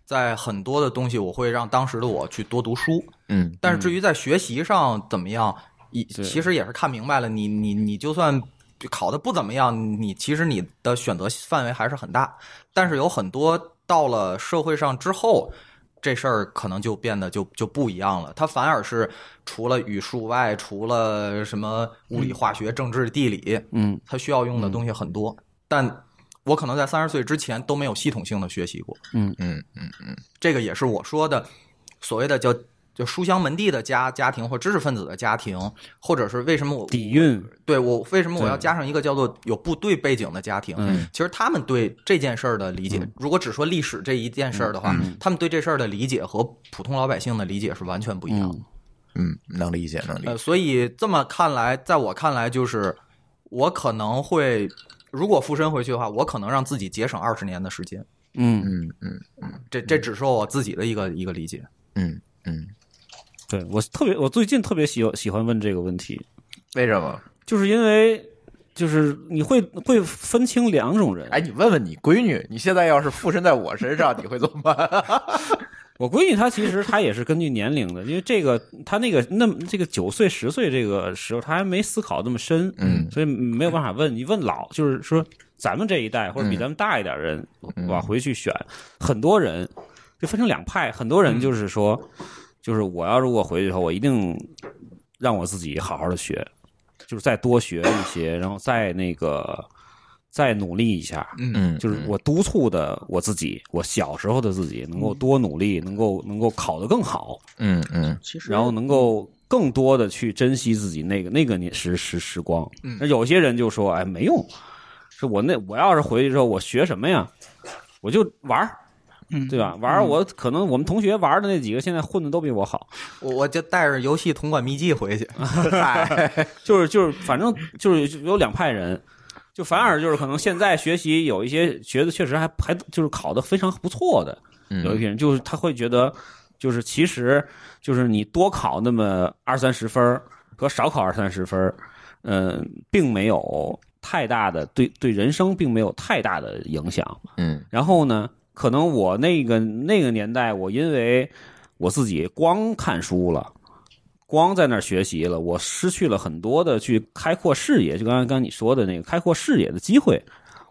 在很多的东西，我会让当时的我去多读书。嗯，但是至于在学习上怎么样，一其实也是看明白了。你你你就算考的不怎么样，你其实你的选择范围还是很大。但是有很多到了社会上之后，这事儿可能就变得就就不一样了。它反而是除了语数外，除了什么物理、化学、政治、地理，嗯，它需要用的东西很多，但。我可能在三十岁之前都没有系统性的学习过。嗯嗯嗯嗯，这个也是我说的所谓的叫就书香门第的家家庭或知识分子的家庭，或者是为什么我底蕴？对我为什么我要加上一个叫做有部队背景的家庭？其实他们对这件事儿的理解，如果只说历史这一件事儿的话，他们对这事儿的理解和普通老百姓的理解是完全不一样的。嗯，能理解，能理解。所以这么看来，在我看来，就是我可能会。如果附身回去的话，我可能让自己节省二十年的时间。嗯嗯嗯，嗯，这这只是我自己的一个一个理解。嗯嗯，对我特别，我最近特别喜喜欢问这个问题。为什么？就是因为就是你会会分清两种人。哎，你问问你闺女，你现在要是附身在我身上，你会怎么办？我闺女她其实她也是根据年龄的，因为这个她那个那这个九岁十岁这个时候她还没思考那么深，嗯，所以没有办法问。你问老就是说咱们这一代或者比咱们大一点人往回去选，很多人就分成两派，很多人就是说，就是我要如果回去以后，我一定让我自己好好的学，就是再多学一些，然后再那个。再努力一下，嗯，就是我督促的我自己，我小时候的自己能够多努力，能够能够考得更好，嗯嗯，然后能够更多的去珍惜自己那个那个年时时时光。那有些人就说，哎，没用，是我那我要是回去之后，我学什么呀？我就玩儿，对吧？玩儿，我可能我们同学玩的那几个，现在混的都比我好，我我就带着游戏同款秘籍回去，就是就是反正就是有两派人。就反而就是可能现在学习有一些学的确实还还就是考的非常不错的，有一批人就是他会觉得，就是其实就是你多考那么二三十分和少考二三十分嗯，并没有太大的对对人生并没有太大的影响。嗯，然后呢，可能我那个那个年代我因为我自己光看书了。光在那儿学习了，我失去了很多的去开阔视野，就刚才刚你说的那个开阔视野的机会，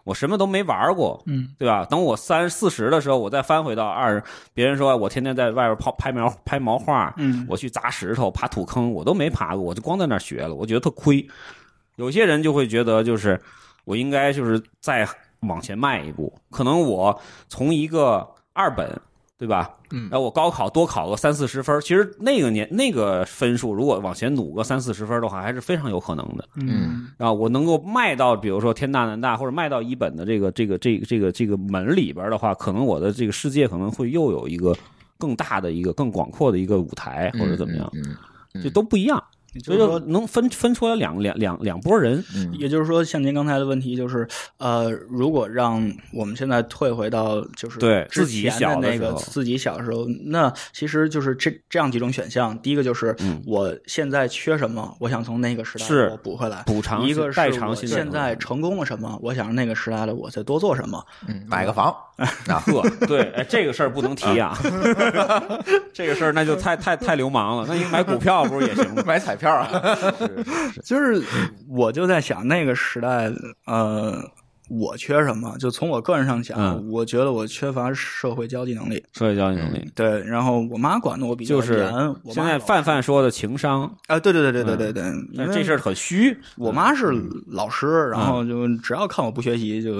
我什么都没玩过，嗯，对吧？等我三四十的时候，我再翻回到二，别人说我天天在外边跑，拍苗，拍毛画，嗯，我去砸石头，爬土坑，我都没爬过，我就光在那儿学了，我觉得特亏。有些人就会觉得，就是我应该就是再往前迈一步，可能我从一个二本。对吧？嗯，然后我高考多考个三四十分其实那个年那个分数，如果往前努个三四十分的话，还是非常有可能的。嗯，啊，我能够迈到，比如说天大、南大，或者迈到一本的这个、这个、这、这个、这个门里边的话，可能我的这个世界可能会又有一个更大的一个更广阔的一个舞台，或者怎么样，嗯，就都不一样。所以说能分分出来两两两两拨人，嗯，也就是说像您刚才的问题就是，呃，如果让我们现在退回到就是对，自己小的那个自己小时候，那其实就是这这样几种选项，第一个就是我现在缺什么，我想从那个时代我补回来，补偿一个代偿现在成功了什么，我想让那个时代的我再多做什么，嗯，买个房。啊呵，对，哎，这个事儿不能提啊。这个事儿那就太太太流氓了。那你买股票不是也行吗？买彩票啊。就是，我就在想那个时代，呃，我缺什么？就从我个人上讲，我觉得我缺乏社会交际能力。社会交际能力，对。然后我妈管的我比较严。现在范范说的情商啊，对对对对对对对，这事儿很虚。我妈是老师，然后就只要看我不学习就。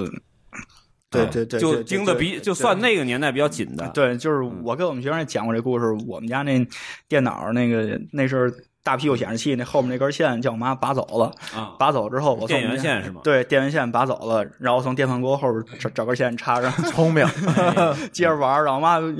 对对对，就盯得比就算那个年代比较紧的，对，就是我跟我们学生讲过这故事，我们家那电脑那个那阵大屁股显示器那后面那根线叫我妈拔走了啊，拔走之后我电源线是吗？对，电源线拔走了，然后从电饭锅后边找根线插上，聪明，接着玩，然后妈又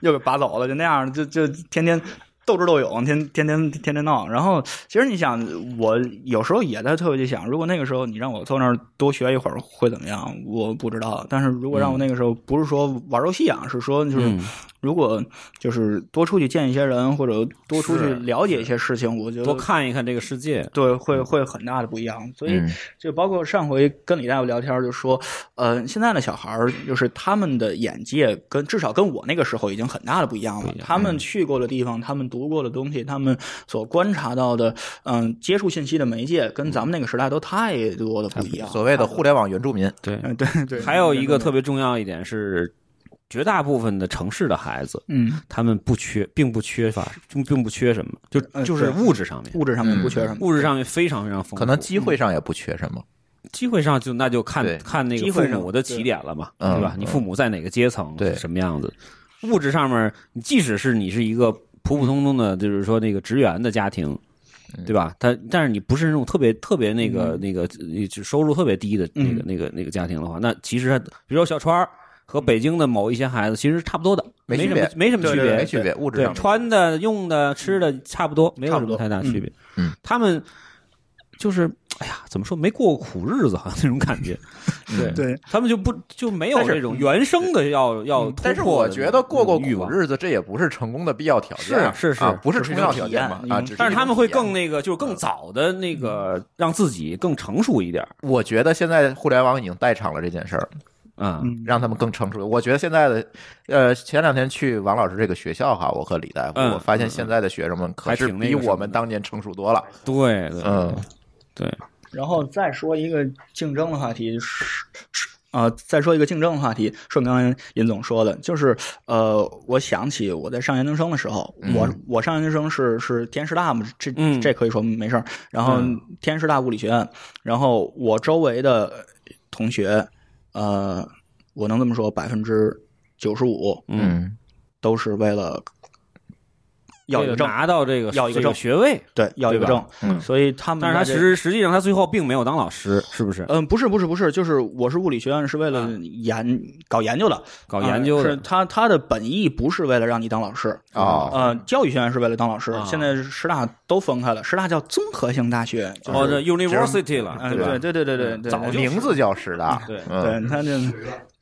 又给拔走了，就那样，就就天天。斗智斗勇，天天天天天闹。然后，其实你想，我有时候也在特别去想，如果那个时候你让我坐那儿多学一会儿会怎么样？我不知道。但是如果让我那个时候不是说玩游戏啊，是说就是。如果就是多出去见一些人，或者多出去了解一些事情，我觉得多看一看这个世界，对，会会很大的不一样。所以就包括上回跟李大夫聊天，就说，呃，现在的小孩儿，就是他们的眼界，跟至少跟我那个时候已经很大的不一样了。他们去过的地方，他们读过的东西，他们所观察到的，嗯，接触信息的媒介，跟咱们那个时代都太多的不一样。所谓的互联网原住民，对对对。还有一个特别重要一点是。绝大部分的城市的孩子，嗯，他们不缺，并不缺乏，并不缺什么，就就是物质上面，物质上面不缺什么，物质上面非常非常丰。富，可能机会上也不缺什么，机会上就那就看看那个父母的起点了嘛，对吧？你父母在哪个阶层，对什么样子？物质上面，你即使是你是一个普普通通的，就是说那个职员的家庭，对吧？他但是你不是那种特别特别那个那个，就收入特别低的那个那个那个家庭的话，那其实，比如说小川。和北京的某一些孩子其实差不多的，没区别，没什么区别，区别物质上，穿的、用的、吃的差不多，没有什么太大区别。嗯，他们就是，哎呀，怎么说，没过过苦日子，好 像那种感觉。对对，他们就不就没有那种原生的要要，但是我觉得过过苦日子这也不是成功的必要条件，是是是，不是重要条件嘛？啊，但是他们会更那个，就是更早的那个让自己更成熟一点。我觉得现在互联网已经代偿了这件事儿。嗯，让他们更成熟。我觉得现在的，呃，前两天去王老师这个学校哈，我和李大夫，我发现现在的学生们还是比我们当年成熟多了。对，对，对。然后再说一个竞争的话题，是是啊，再说一个竞争的话题，说刚尹总说的，就是呃，我想起我在上研究生的时候，我我上研究生是是天师大嘛，这这可以说没事儿。然后天师大物理学院，然后我周围的同学。呃，我能这么说，百分之九十五，嗯，都是为了。要拿到这个要一个学位，对，要一个证，所以他们。但是他实实际上他最后并没有当老师，是不是？嗯，不是，不是，不是，就是我是物理学院，是为了研搞研究的，搞研究的。是他他的本意不是为了让你当老师啊，嗯，教育学院是为了当老师。现在师大都分开了，师大叫综合性大学，哦，这 university 了，对对对对对对早名字叫师大，对对，你看这。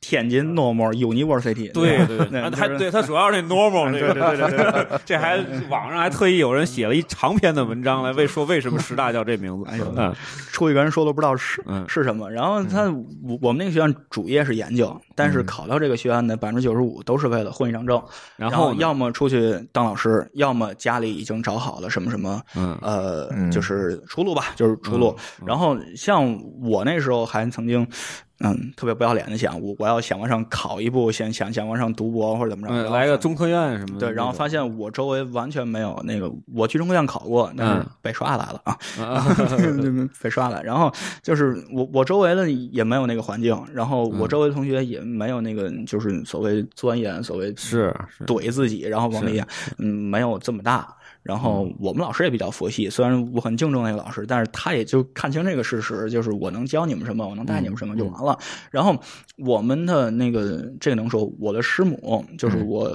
天津 Normal University。对对，他对他主要是 Normal 这个，这还网上还特意有人写了一长篇的文章来为说为什么十大叫这名字。哎呦，出一个人说都不知道是是什么。然后他，我我们那个学院主业是研究，但是考到这个学院的百分之九十五都是为了混一张证，然后要么出去当老师，要么家里已经找好了什么什么，呃，就是出路吧，就是出路。然后像我那时候还曾经。嗯，特别不要脸的想，我我要想往上考一步，先想想往上读博或者怎么着，来个中科院什么的。对，然后发现我周围完全没有那个，我去中科院考过，但是被刷来了啊，被刷来。然后就是我我周围的也没有那个环境，然后我周围同学也没有那个就是所谓钻研，所谓是怼自己，然后往里嗯没有这么大。然后我们老师也比较佛系，虽然我很敬重那个老师，但是他也就看清这个事实，就是我能教你们什么，我能带你们什么就完了。然后我们的那个这个能说，我的师母就是我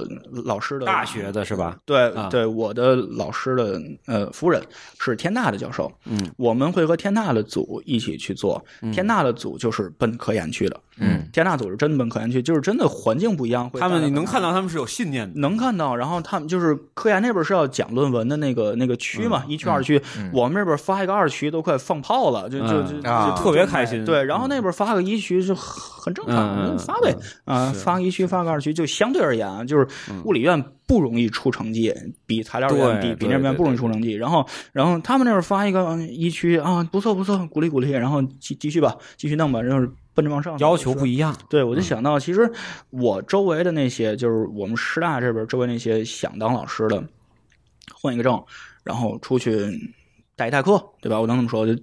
老师的大学的是吧？对对，我的老师的呃夫人是天大的教授。嗯，我们会和天大的组一起去做，天大的组就是奔科研去的。嗯，天大组是真的奔科研去，就是真的环境不一样。他们你能看到他们是有信念的，能看到。然后他们就是科研那边是要讲论文。文的那个那个区嘛，一区二区，我们这边发一个二区都快放炮了，就就就特别开心。对，然后那边发个一区是很正常，发呗啊，发一区发个二区就相对而言啊，就是物理院不容易出成绩，比材料院低，比那边不容易出成绩。然后，然后他们那边发一个一区啊，不错不错，鼓励鼓励，然后继继续吧，继续弄吧，就是奔着往上。要求不一样，对我就想到，其实我周围的那些，就是我们师大这边周围那些想当老师的。换一个证，然后出去带带课，对吧？我能这么说就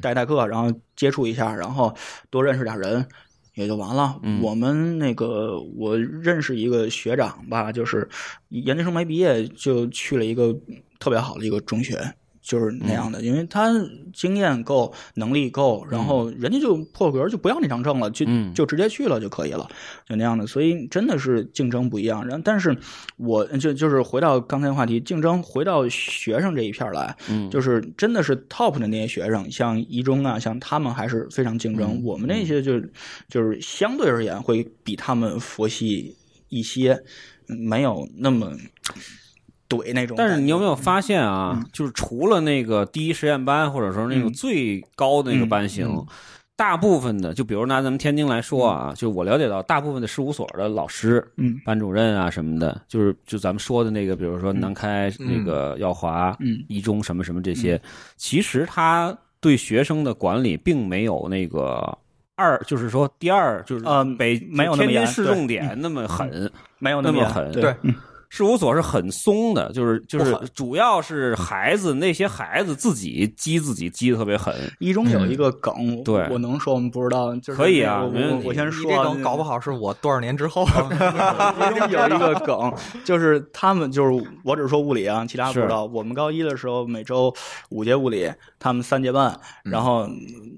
带带课，然后接触一下，然后多认识点人，也就完了。我们那个我认识一个学长吧，就是研究生没毕业就去了一个特别好的一个中学。就是那样的，因为他经验够，能力够，然后人家就破格就不要那张证了，就就直接去了就可以了，就那样的。所以真的是竞争不一样。然后，但是我就就是回到刚才话题，竞争回到学生这一片来，就是真的是 top 的那些学生，像一中啊，像他们还是非常竞争。我们那些就就是相对而言会比他们佛系一些，没有那么。怼那种，但是你有没有发现啊？就是除了那个第一实验班，或者说那种最高的那个班型，大部分的，就比如拿咱们天津来说啊，就我了解到，大部分的事务所的老师、班主任啊什么的，就是就咱们说的那个，比如说南开、那个耀华、一中什么什么这些，其实他对学生的管理并没有那个二，就是说第二就是呃，北没有那么严，市重点那么狠，没有那么狠，对。事务所是很松的，就是就是，主要是孩子那些孩子自己激自己，激的特别狠。一中有一个梗，对我能说我们不知道，就是可以啊，我我先说。这梗搞不好是我多少年之后一中有一个梗，就是他们就是，我只是说物理啊，其他不知道。我们高一的时候每周五节物理，他们三节半，然后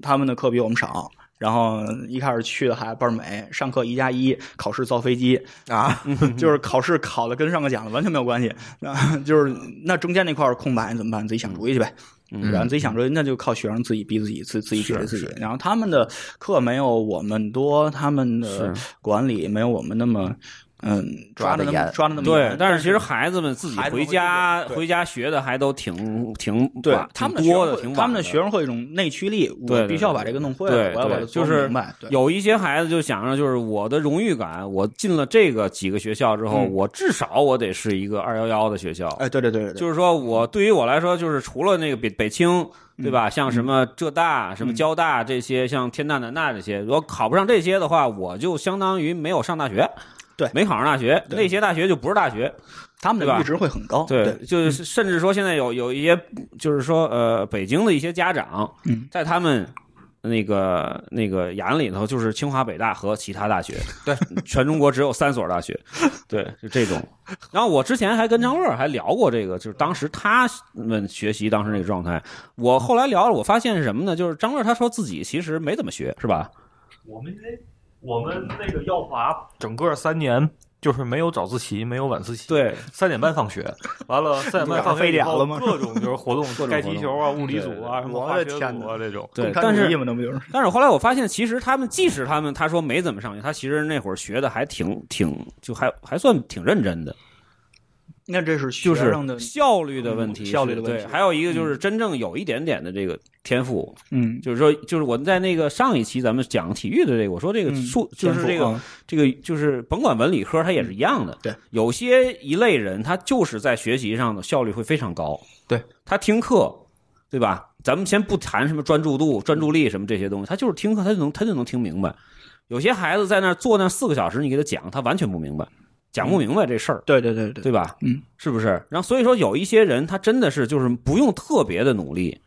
他们的课比我们少。然后一开始去的还倍儿美，上课一加一，考试造飞机啊，就是考试考的跟上课讲的完全没有关系，那就是那中间那块空白怎么办？自己想主意去呗。然后自己想主意，那就靠学生自己逼自己，自自己学自己。然后他们的课没有我们多，他们的管理没有我们那么。嗯，抓的严，抓的那么对，但是其实孩子们自己回家回家学的还都挺挺，对他们多的挺晚，他们的学生会一种内驱力，我必须要把这个弄会，我要把它有一些孩子就想着，就是我的荣誉感，我进了这个几个学校之后，我至少我得是一个二幺幺的学校。哎，对对对对，就是说我对于我来说，就是除了那个北北清，对吧？像什么浙大、什么交大这些，像天大、南大这些，如果考不上这些的话，我就相当于没有上大学。对，没考上大学，那些大学就不是大学，他们对吧？值会很高。对，就是甚至说现在有有一些，就是说呃，北京的一些家长，在他们那个那个眼里头，就是清华北大和其他大学。对，全中国只有三所大学。对，就这种。然后我之前还跟张乐还聊过这个，就是当时他们学习当时那个状态。我后来聊，了，我发现是什么呢？就是张乐他说自己其实没怎么学，是吧？我们因为。我们那个耀华整个三年就是没有早自习，没有晚自习，对，三点半放学，完了 三点半放飞点各种就是活动，各种踢球啊，物理组啊，什么化学组啊这种。对，但是但是后来我发现，其实他们即使他们他说没怎么上学，他其实那会儿学的还挺挺，就还还算挺认真的。那这是就是效率的问题，效率的问题。还有一个就是真正有一点点的这个天赋，嗯，就是说，就是我们在那个上一期咱们讲体育的这个，我说这个数就是这个这个就是甭管文理科，它也是一样的。对，有些一类人他就是在学习上的效率会非常高。对他听课，对吧？咱们先不谈什么专注度、专注力什么这些东西，他就是听课，他就能他就能听明白。有些孩子在那坐那四个小时，你给他讲，他完全不明白。讲不明白这事儿，对对对对，对吧？嗯，是不是？然后所以说，有一些人他真的是就是不用特别的努力。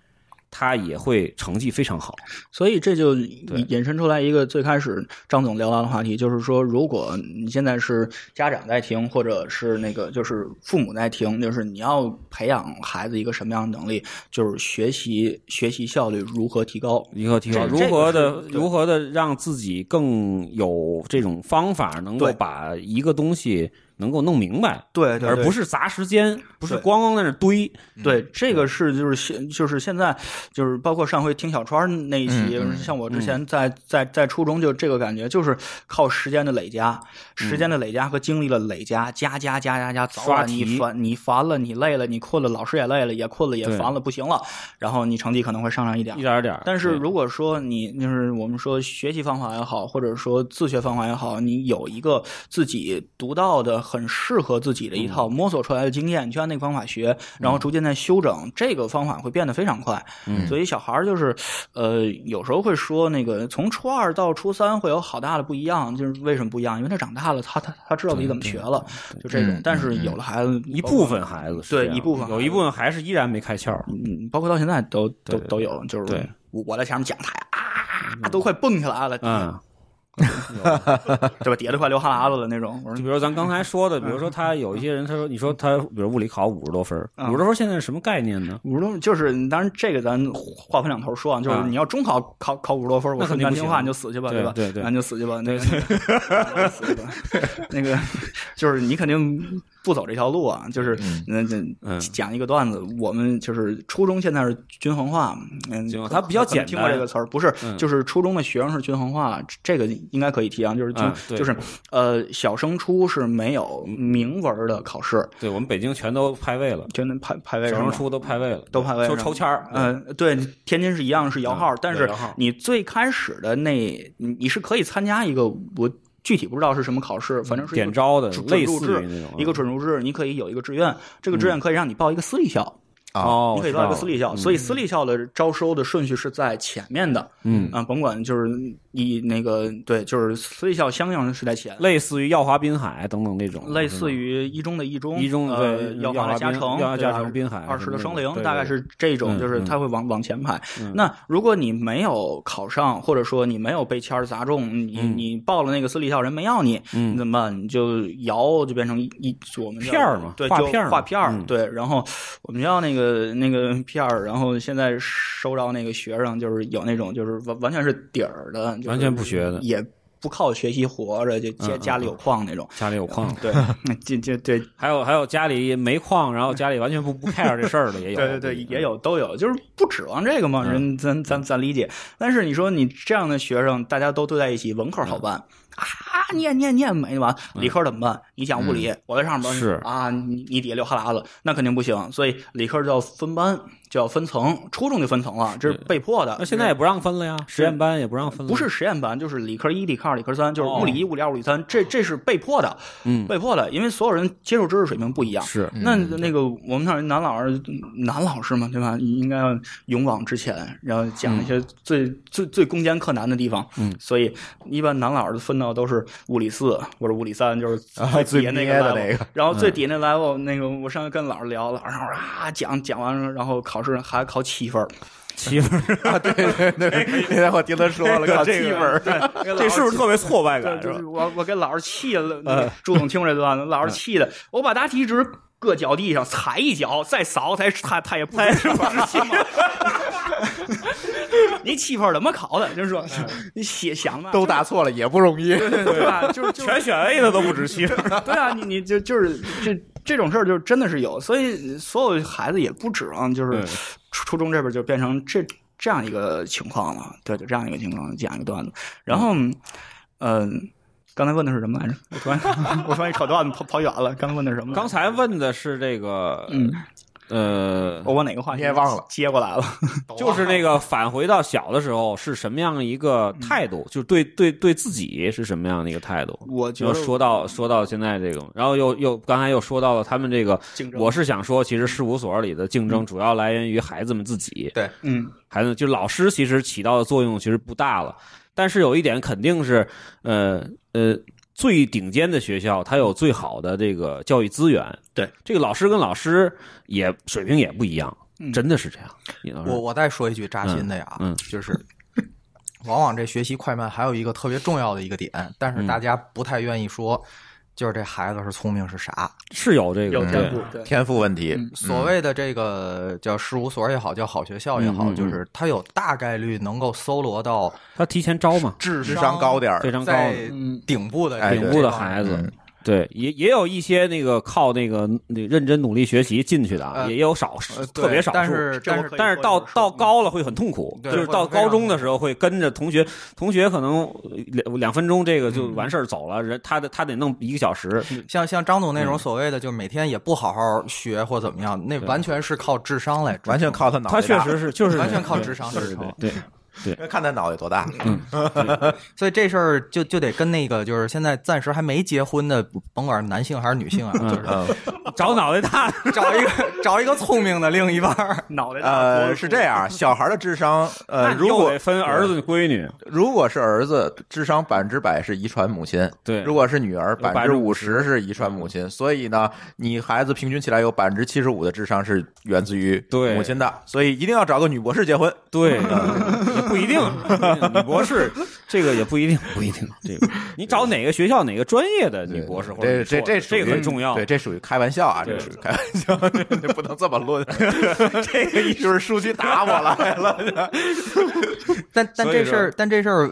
他也会成绩非常好，所以这就引申出来一个最开始张总聊到的话题，就是说，如果你现在是家长在听，或者是那个就是父母在听，就是你要培养孩子一个什么样的能力，就是学习学习效率如何提高，如何提高，如何的如何的让自己更有这种方法，能够把一个东西。能够弄明白，对，而不是砸时间，不是光光在那堆。对，这个是就是现就是现在就是包括上回听小川那一期，像我之前在在在初中就这个感觉，就是靠时间的累加，时间的累加和精力的累加，加加加加加，早晚你烦你烦了，你累了，你困了，老师也累了，也困了，也烦了，不行了，然后你成绩可能会上来一点，一点点。但是如果说你就是我们说学习方法也好，或者说自学方法也好，你有一个自己独到的。很适合自己的一套摸索出来的经验，就按那个方法学，然后逐渐在修整，这个方法会变得非常快。嗯，所以小孩就是，呃，有时候会说那个从初二到初三会有好大的不一样，就是为什么不一样？因为他长大了，他他他知道自己怎么学了，就这种。但是有了孩子，一部分孩子，对一部分，有一部分还是依然没开窍，嗯，包括到现在都都都有，就是我我在前面讲他呀，啊，都快蹦起来了，嗯。对吧？叠得快流哈喇子了那种。就比如说咱刚才说的，比如说他有一些人，他说你说他，比如物理考五十多分，五十多分现在是什么概念呢？五十多就是，当然这个咱话分两头说，啊，就是你要中考考考五十多分，我肯定听话，你就死去吧，对吧？对对，你就死去吧，对。那个就是你肯定。不走这条路啊，就是嗯那讲一个段子，我们就是初中现在是均衡化嘛，嗯，他比较简听过这个词儿，不是，就是初中的学生是均衡化，这个应该可以提啊，就是就是呃，小升初是没有名文的考试，对我们北京全都派位了，天津派派位，小升初都派位了，都派位，都抽签儿，嗯，对，天津是一样是摇号，但是你最开始的那你是可以参加一个我。具体不知道是什么考试，反正是点招的，类似一个准入制，你可以有一个志愿，这个志愿可以让你报一个私立校。哦，你可以报一个私立校，所以私立校的招收的顺序是在前面的。嗯啊，甭管就是以那个对，就是私立校相应的是在前，类似于耀华滨海等等那种，类似于一中的一中，一中的耀华的嘉耀耀嘉成，滨海，二十的双灵，大概是这种，就是他会往往前排。那如果你没有考上，或者说你没有被签儿砸中，你你报了那个私立校人没要你，你怎么办？你就摇，就变成一我们片儿嘛，画片画片，对，然后我们要那个。呃，那个片儿，然后现在收到那个学生，就是有那种就是完完全是底儿的，完全不学的，也不靠学习活着，就家家里有矿那种，家里有矿，对，就就对，还有还有家里煤矿，然后家里完全不不 care 这事儿的也有，对对对，也有都有，就是不指望这个嘛，人咱咱咱理解，但是你说你这样的学生，大家都堆在一起，文科好办。啊，念念念没完，理科怎么办？你讲物理，我在上面是啊，你你下流哈喇子，那肯定不行。所以理科就要分班，就要分层，初中就分层了，这是被迫的。那现在也不让分了呀，实验班也不让分了。不是实验班，就是理科一、理科二、理科三，就是物理一、物理二、物理三。这这是被迫的，嗯，被迫的，因为所有人接受知识水平不一样。是那那个我们那男老师，男老师嘛，对吧？应该勇往直前，然后讲一些最最最攻坚克难的地方。嗯，所以一般男老师分到。然后都是物理四或者物理三，就是最底那个那个。然后最底下那 level 那个，我上次跟老师聊，老师啊讲讲完了，然后考试还考七分七分啊？对对对，那天我听他说了，考七分 这是不是特别挫败感？我我跟老师气了，朱总听这段，老师气的，我把答题纸搁脚地上踩一脚，再扫，他他他也不。你气泡怎么考的？就是说 你写想嘛，都答错了也不容易，对吧？就是全选 A 的都不止气。对啊，你你就就是这这种事儿，就真的是有，所以所有孩子也不指望就是初中这边就变成这这样一个情况了。对，就这样一个情况，讲一个段子。然后，嗯，刚才问的是什么来着？我突然我突然一扯段子，跑跑远了。刚才问的是什么？刚才问的是这个。嗯。呃，我哪个话题忘了接过来了，就是那个返回到小的时候是什么样一个态度，就是对对对自己是什么样的一个态度，我就说到说到现在这种，然后又又刚才又说到了他们这个我是想说，其实事务所里的竞争主要来源于孩子们自己，对，嗯，孩子就老师其实起到的作用其实不大了，但是有一点肯定是，呃呃。最顶尖的学校，它有最好的这个教育资源。对，这个老师跟老师也水平也不一样，真的是这样。我我再说一句扎心的呀，就是，往往这学习快慢还有一个特别重要的一个点，但是大家不太愿意说。就是这孩子是聪明是傻，是有这个天赋天赋问题。所谓的这个叫事务所也好，叫好学校也好，就是他有大概率能够搜罗到他提前招嘛，智商高点儿，非常高，在顶部的顶部的孩子。对，也也有一些那个靠那个那认真努力学习进去的，也也有少特别少数，但是但是但是到到高了会很痛苦，就是到高中的时候会跟着同学同学可能两两分钟这个就完事儿走了，人他得他得弄一个小时，像像张总那种所谓的，就是每天也不好好学或怎么样，那完全是靠智商来，完全靠他脑子，他确实是就是完全靠智商支撑，对。对，看他脑袋多大，嗯，所以这事儿就就得跟那个，就是现在暂时还没结婚的，甭管男性还是女性啊，就是 找脑袋大，找一个找一个聪明的另一半，脑袋大。呃，是这样，小孩的智商，呃，如果分儿子闺女，如果是儿子，智商百分之百是遗传母亲，对，如果是女儿，百分之五十是遗传母亲，所以呢，你孩子平均起来有百分之七十五的智商是源自于母亲的，所以一定要找个女博士结婚，对。不一定，女博士这个也不一定，不一定。这个你找哪个学校哪个专业的女博士，或者这这这这很重要。对，这属于开玩笑啊，这属于开玩笑，这不能这么论。这个就是书记打我来了，但但这事儿，但这事儿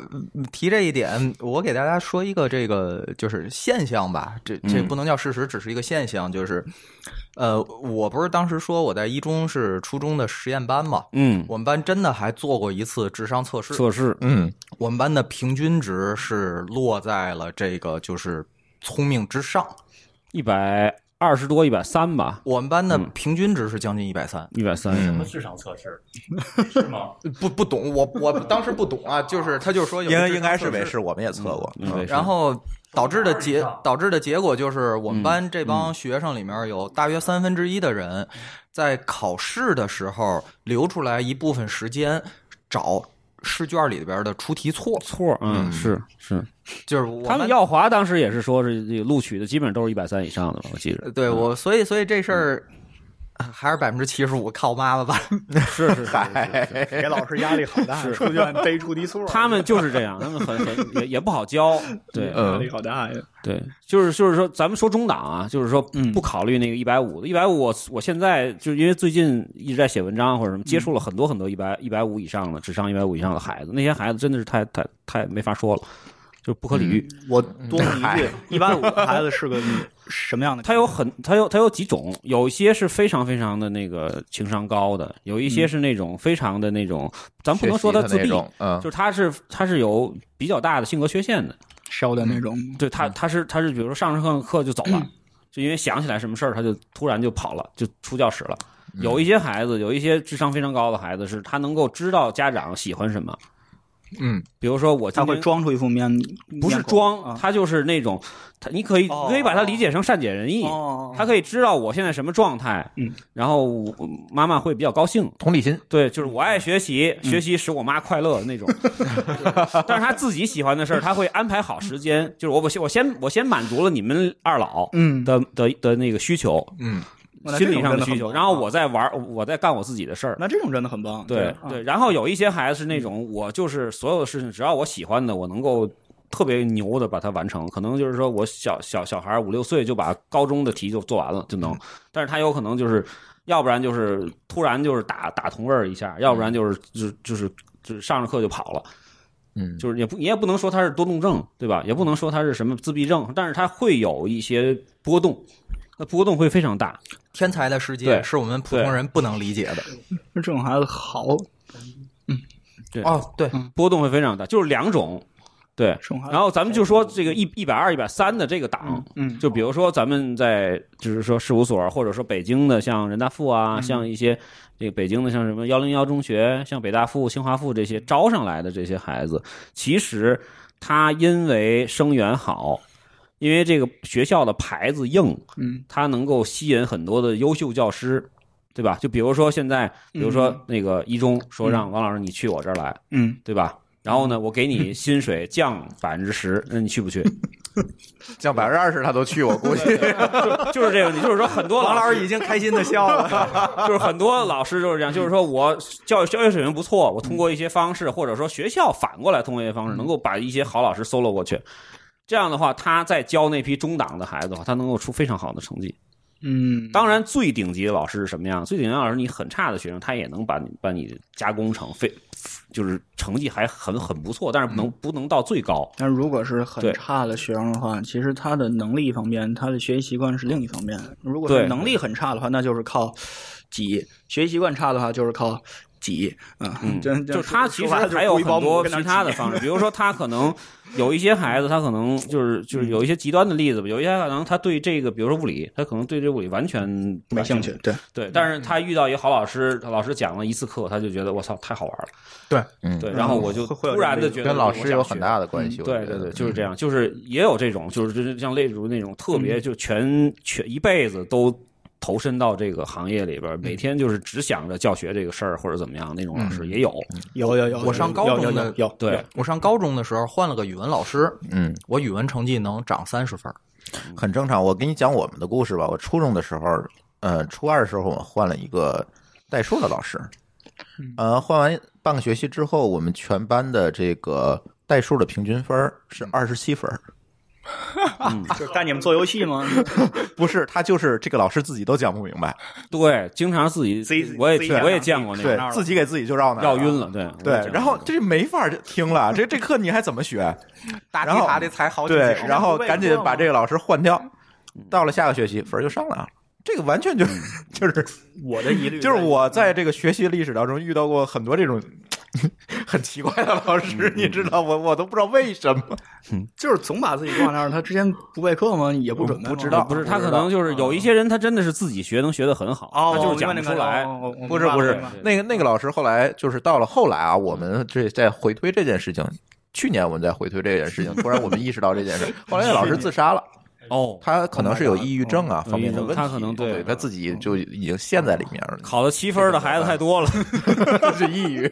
提这一点，我给大家说一个这个就是现象吧，这这不能叫事实，只是一个现象，就是。呃，我不是当时说我在一中是初中的实验班嘛？嗯，我们班真的还做过一次智商测试。测试，嗯，我们班的平均值是落在了这个就是聪明之上，一百二十多，一百三吧。我们班的平均值是将近一百三，一百三。什么智商测试是吗？不不懂，我我当时不懂啊，就是他就说，应应该是没事，我们也测过。然后。导致的结导致的结果就是，我们班这帮学生里面有大约三分之一的人，在考试的时候留出来一部分时间找试卷里边的出题错错，嗯，是是，就是他们耀华当时也是说，这录取的基本上都是一百三以上的嘛，我记得。对，我所以所以这事儿。还是百分之七十五，靠妈妈吧。是是是，给老师压力好大，出去背出题错。他们就是这样，他们很很也也不好教。对，压力好大呀。对，就是就是说，咱们说中档啊，就是说不考虑那个一百五的，一百五我我现在就是因为最近一直在写文章或者什么，接触了很多很多一百一百五以上的，智商一百五以上的孩子，那些孩子真的是太太太没法说了。就不可理喻。我多问一句，一般我的孩子是个什么样的？他有很，他有他有几种，有一些是非常非常的那个情商高的，有一些是那种非常的那种，咱不能说他自闭，嗯，就他是他是有比较大的性格缺陷的，烧的那种。对他，他是他是比如说上上课就走了，就因为想起来什么事儿他就突然就跑了，就出教室了。有一些孩子，有一些智商非常高的孩子，是他能够知道家长喜欢什么。嗯，比如说我他会装出一副面，不是装，他就是那种，他你可以你可以把它理解成善解人意，他可以知道我现在什么状态，嗯，然后妈妈会比较高兴，同理心，对，就是我爱学习，学习使我妈快乐那种，但是他自己喜欢的事儿，他会安排好时间，就是我我我先我先满足了你们二老，嗯的的的那个需求，嗯。心理上的需求，然后我在玩，我在干我自己的事儿。那这种真的很棒。对对，然后有一些孩子是那种，我就是所有的事情，只要我喜欢的，我能够特别牛的把它完成。可能就是说我小小小孩五六岁就把高中的题就做完了，就能。但是他有可能就是，要不然就是突然就是打打同位儿一下，要不然就是就就是就是上着课就跑了。嗯，就是也不你也不能说他是多动症，对吧？也不能说他是什么自闭症，但是他会有一些波动。那波动会非常大，天才的世界是我们普通人不能理解的。这种孩子好，嗯，对哦，对，波动会非常大，就是两种，对。然后咱们就说这个一一百二、一百三的这个档，嗯，就比如说咱们在就是说事务所，或者说北京的像人大附啊，像一些这个北京的像什么幺零幺中学，像北大附、清华附这些招上来的这些孩子，其实他因为生源好。因为这个学校的牌子硬，嗯，它能够吸引很多的优秀教师，对吧？就比如说现在，比如说那个一中说让王老师你去我这儿来，嗯，对吧？然后呢，我给你 薪水降百分之十，那你去不去？降百分之二十他都去，我估计 就是这个。你就是说很多王老师已经开心的笑了，就是很多老师就是这样，就是说我教育教学水平不错，我通过一些方式，或者说学校反过来通过一些方式，能够把一些好老师搜罗过去。这样的话，他在教那批中档的孩子的话，他能够出非常好的成绩。嗯，当然，最顶级的老师是什么样？最顶级老师，你很差的学生，他也能把你把你加工成非，就是成绩还很很不错，但是能不能到最高。但如果是很差的学生的话，其实他的能力方面，他的学习习惯是另一方面。如果是能力很差的话，那就是靠挤；学习习惯差的话，就是靠。挤嗯，嗯，就他其实还有很多其他的方式，比如说他可能有一些孩子，他可能就是就是有一些极端的例子吧，有一些可能他对这个比如说物理，他可能对这物理完全没兴趣，对对，但是他遇到一个好老师，老师讲了一次课，他就觉得我操太好玩了，对，嗯对，然后我就突然的觉得跟老师有很大的关系，对对对，就是这样，就是也有这种就是就是像类似那种特别就全全一辈子都。投身到这个行业里边，每天就是只想着教学这个事儿或者怎么样那种老师也有，有有有。我上高中的有，对，我上高中的时候换了个语文老师，嗯，我语文成绩能涨三十分，很正常。我给你讲我们的故事吧。我初中的时候，呃，初二的时候我换了一个代数的老师，呃，换完半个学期之后，我们全班的这个代数的平均分是二十七分。带你们做游戏吗？不是，他就是这个老师自己都讲不明白。对，经常自己我也我也见过那个自己给自己就绕呢，绕晕了。对对，然后这没法听了，这这课你还怎么学？然后打的才好。对，然后赶紧把这个老师换掉。到了下个学期，分儿就上来了。这个完全就是 就是我的疑虑，就是我在这个学习历史当中遇到过很多这种。很奇怪的老师，你知道我我都不知道为什么，就是总把自己挂那儿。他之前不备课吗？也不准备。不知道，不是他可能就是有一些人，他真的是自己学能学得很好，他就是讲不出来。不是不是，那个那个老师后来就是到了后来啊，我们这在回推这件事情，去年我们在回推这件事情，突然我们意识到这件事，后来那老师自杀了。哦，他可能是有抑郁症啊，方面的问题，他可能对他自己就已经陷在里面了。考了七分的孩子太多了，是抑郁，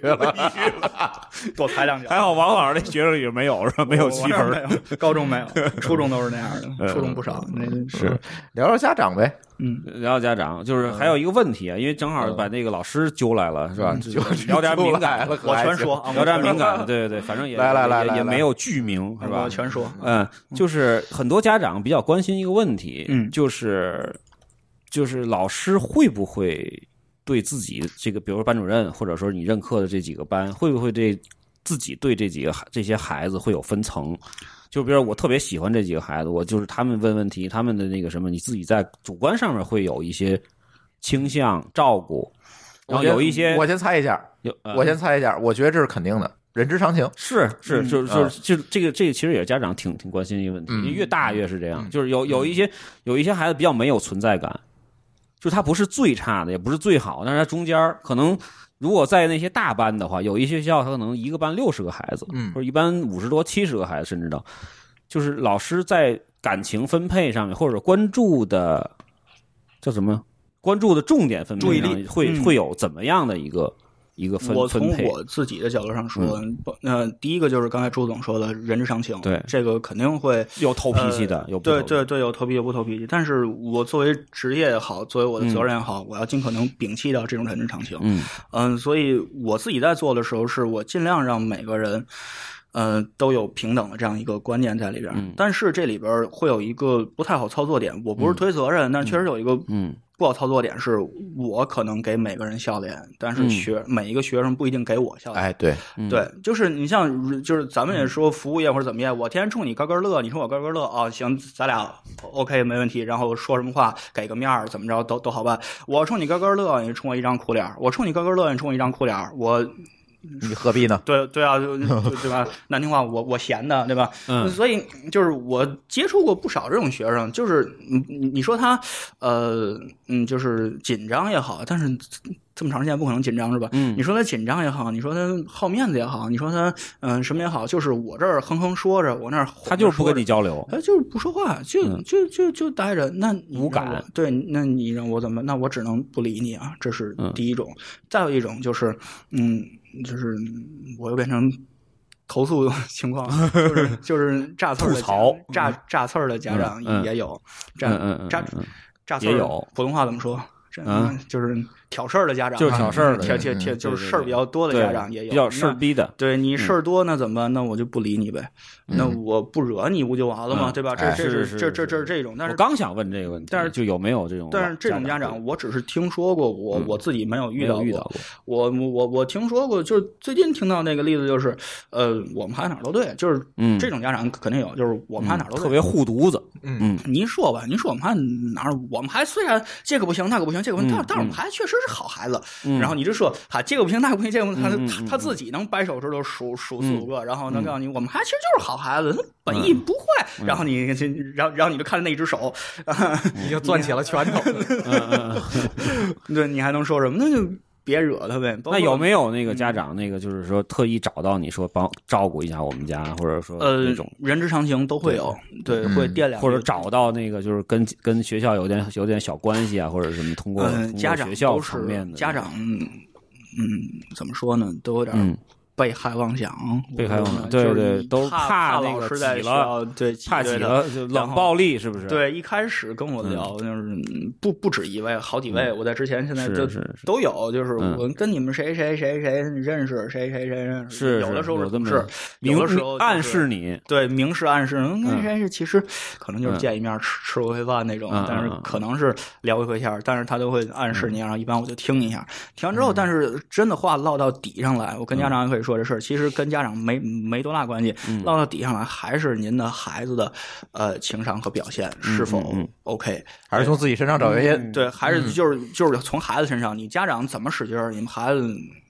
多踩两脚。还好王老师那学生里没有，是吧？没有七分，高中没有，初中都是那样的，初中不少。那是聊聊家长呗。嗯，聊聊家长，就是还有一个问题啊，因为正好把那个老师揪来了，是吧？聊点敏感了，我全说。聊点敏感，对对对，反正也来来来，也没有剧名，是吧？我全说。嗯，就是很多家长比较关心一个问题，嗯，就是就是老师会不会对自己这个，比如说班主任，或者说你任课的这几个班，会不会对自己对这几个这些孩子会有分层？就比如我特别喜欢这几个孩子，我就是他们问问题，他们的那个什么，你自己在主观上面会有一些倾向照顾，然后有一些，我先猜一下，有我先猜一下，我觉得这是肯定的，人之常情，是是，就就就这个这个其实也是家长挺挺关心一个问题，你越大越是这样，就是有有一些有一些孩子比较没有存在感，就他不是最差的，也不是最好，但是他中间可能。如果在那些大班的话，有一些学校他可能一个班六十个孩子，或者一般五十多、七十个孩子，甚至的，就是老师在感情分配上面，或者关注的叫什么？关注的重点分配上，会会有怎么样的一个？一个，我从我自己的角度上说，那第一个就是刚才朱总说的人之常情，对这个肯定会有投脾气的，有对对对，有投脾气，不投脾气。但是我作为职业也好，作为我的责任也好，我要尽可能摒弃掉这种人之常情。嗯嗯，所以我自己在做的时候，是我尽量让每个人。呃，都有平等的这样一个观念在里边，但是这里边会有一个不太好操作点。我不是推责任，但确实有一个嗯不好操作点，是我可能给每个人笑脸，但是学每一个学生不一定给我笑脸。哎，对对，就是你像就是咱们也说服务业或者怎么样，我天天冲你高跟乐，你冲我高跟乐啊，行，咱俩 OK 没问题，然后说什么话给个面儿，怎么着都都好办。我冲你高跟乐，你冲我一张苦脸；我冲你高跟乐，你冲我一张苦脸。我。你何必呢？对对啊，就 对吧？难听话，我我闲的，对吧？嗯，所以就是我接触过不少这种学生，就是你你说他呃嗯，就是紧张也好，但是这么长时间不可能紧张是吧？嗯，你说他紧张也好，你说他好面子也好，你说他嗯什么也好，就是我这儿哼哼说着，我那儿他就是不跟你交流，他就是不说话，就就就就呆着。那无感，对，那你让我怎么？那我只能不理你啊，这是第一种。再有一种就是嗯。就是我又变成投诉 情况，就是 就是炸刺儿的，炸炸刺儿的家长也有，炸炸炸刺儿普通话怎么说？嗯，就是。挑事儿的家长就是挑事儿的，挑挑挑就是事儿比较多的家长也有，较事儿逼的。对你事儿多，那怎么办？那我就不理你呗。那我不惹你不就完了吗？对吧？这这是这这这是这种。但是我刚想问这个问题，但是就有没有这种？但是这种家长，我只是听说过，我我自己没有遇到遇到过。我我我听说过，就是最近听到那个例子就是，呃，我们子哪儿都对，就是这种家长肯定有，就是我们子哪儿都特别护犊子。嗯您说吧，您说我们子哪儿？我们还虽然这个不行，那个不行，这个不行，但但是我们还确实。是好孩子，然后你就说哈，这个不行，那个不行，这个他他他自己能掰手指头数数四五个，然后能告诉你，我们还其实就是好孩子，他本意不坏。然后你，然后然后你就看着那只手，你就攥起了拳头。对你还能说什么？那就。别惹他呗。那有没有那个家长，那个就是说特意找到你说帮照顾一下我们家，或者说呃，那种人之常情都会有，对，会掂量或者找到那个就是跟跟学校有点有点小关系啊，或者什么通过学校层面的家长，嗯，怎么说呢，都有点。被害妄想，被害妄想，对对，都怕老师在，对，怕起了冷暴力，是不是？对，一开始跟我聊，就是不不止一位，好几位，我在之前，现在就都有，就是我跟你们谁谁谁谁认识，谁谁谁认识，是有的时候是，么，是时候暗示你，对，明示暗示，嗯，谁是其实可能就是见一面吃吃过饭那种，但是可能是聊一回天，但是他都会暗示你，然后一般我就听一下，听完之后，但是真的话落到底上来，我跟家长也可以说。说这事其实跟家长没没多大关系，落到底下来还是您的孩子的呃情商和表现是否 OK，还是从自己身上找原因？对，还是就是就是从孩子身上，你家长怎么使劲儿，你们孩子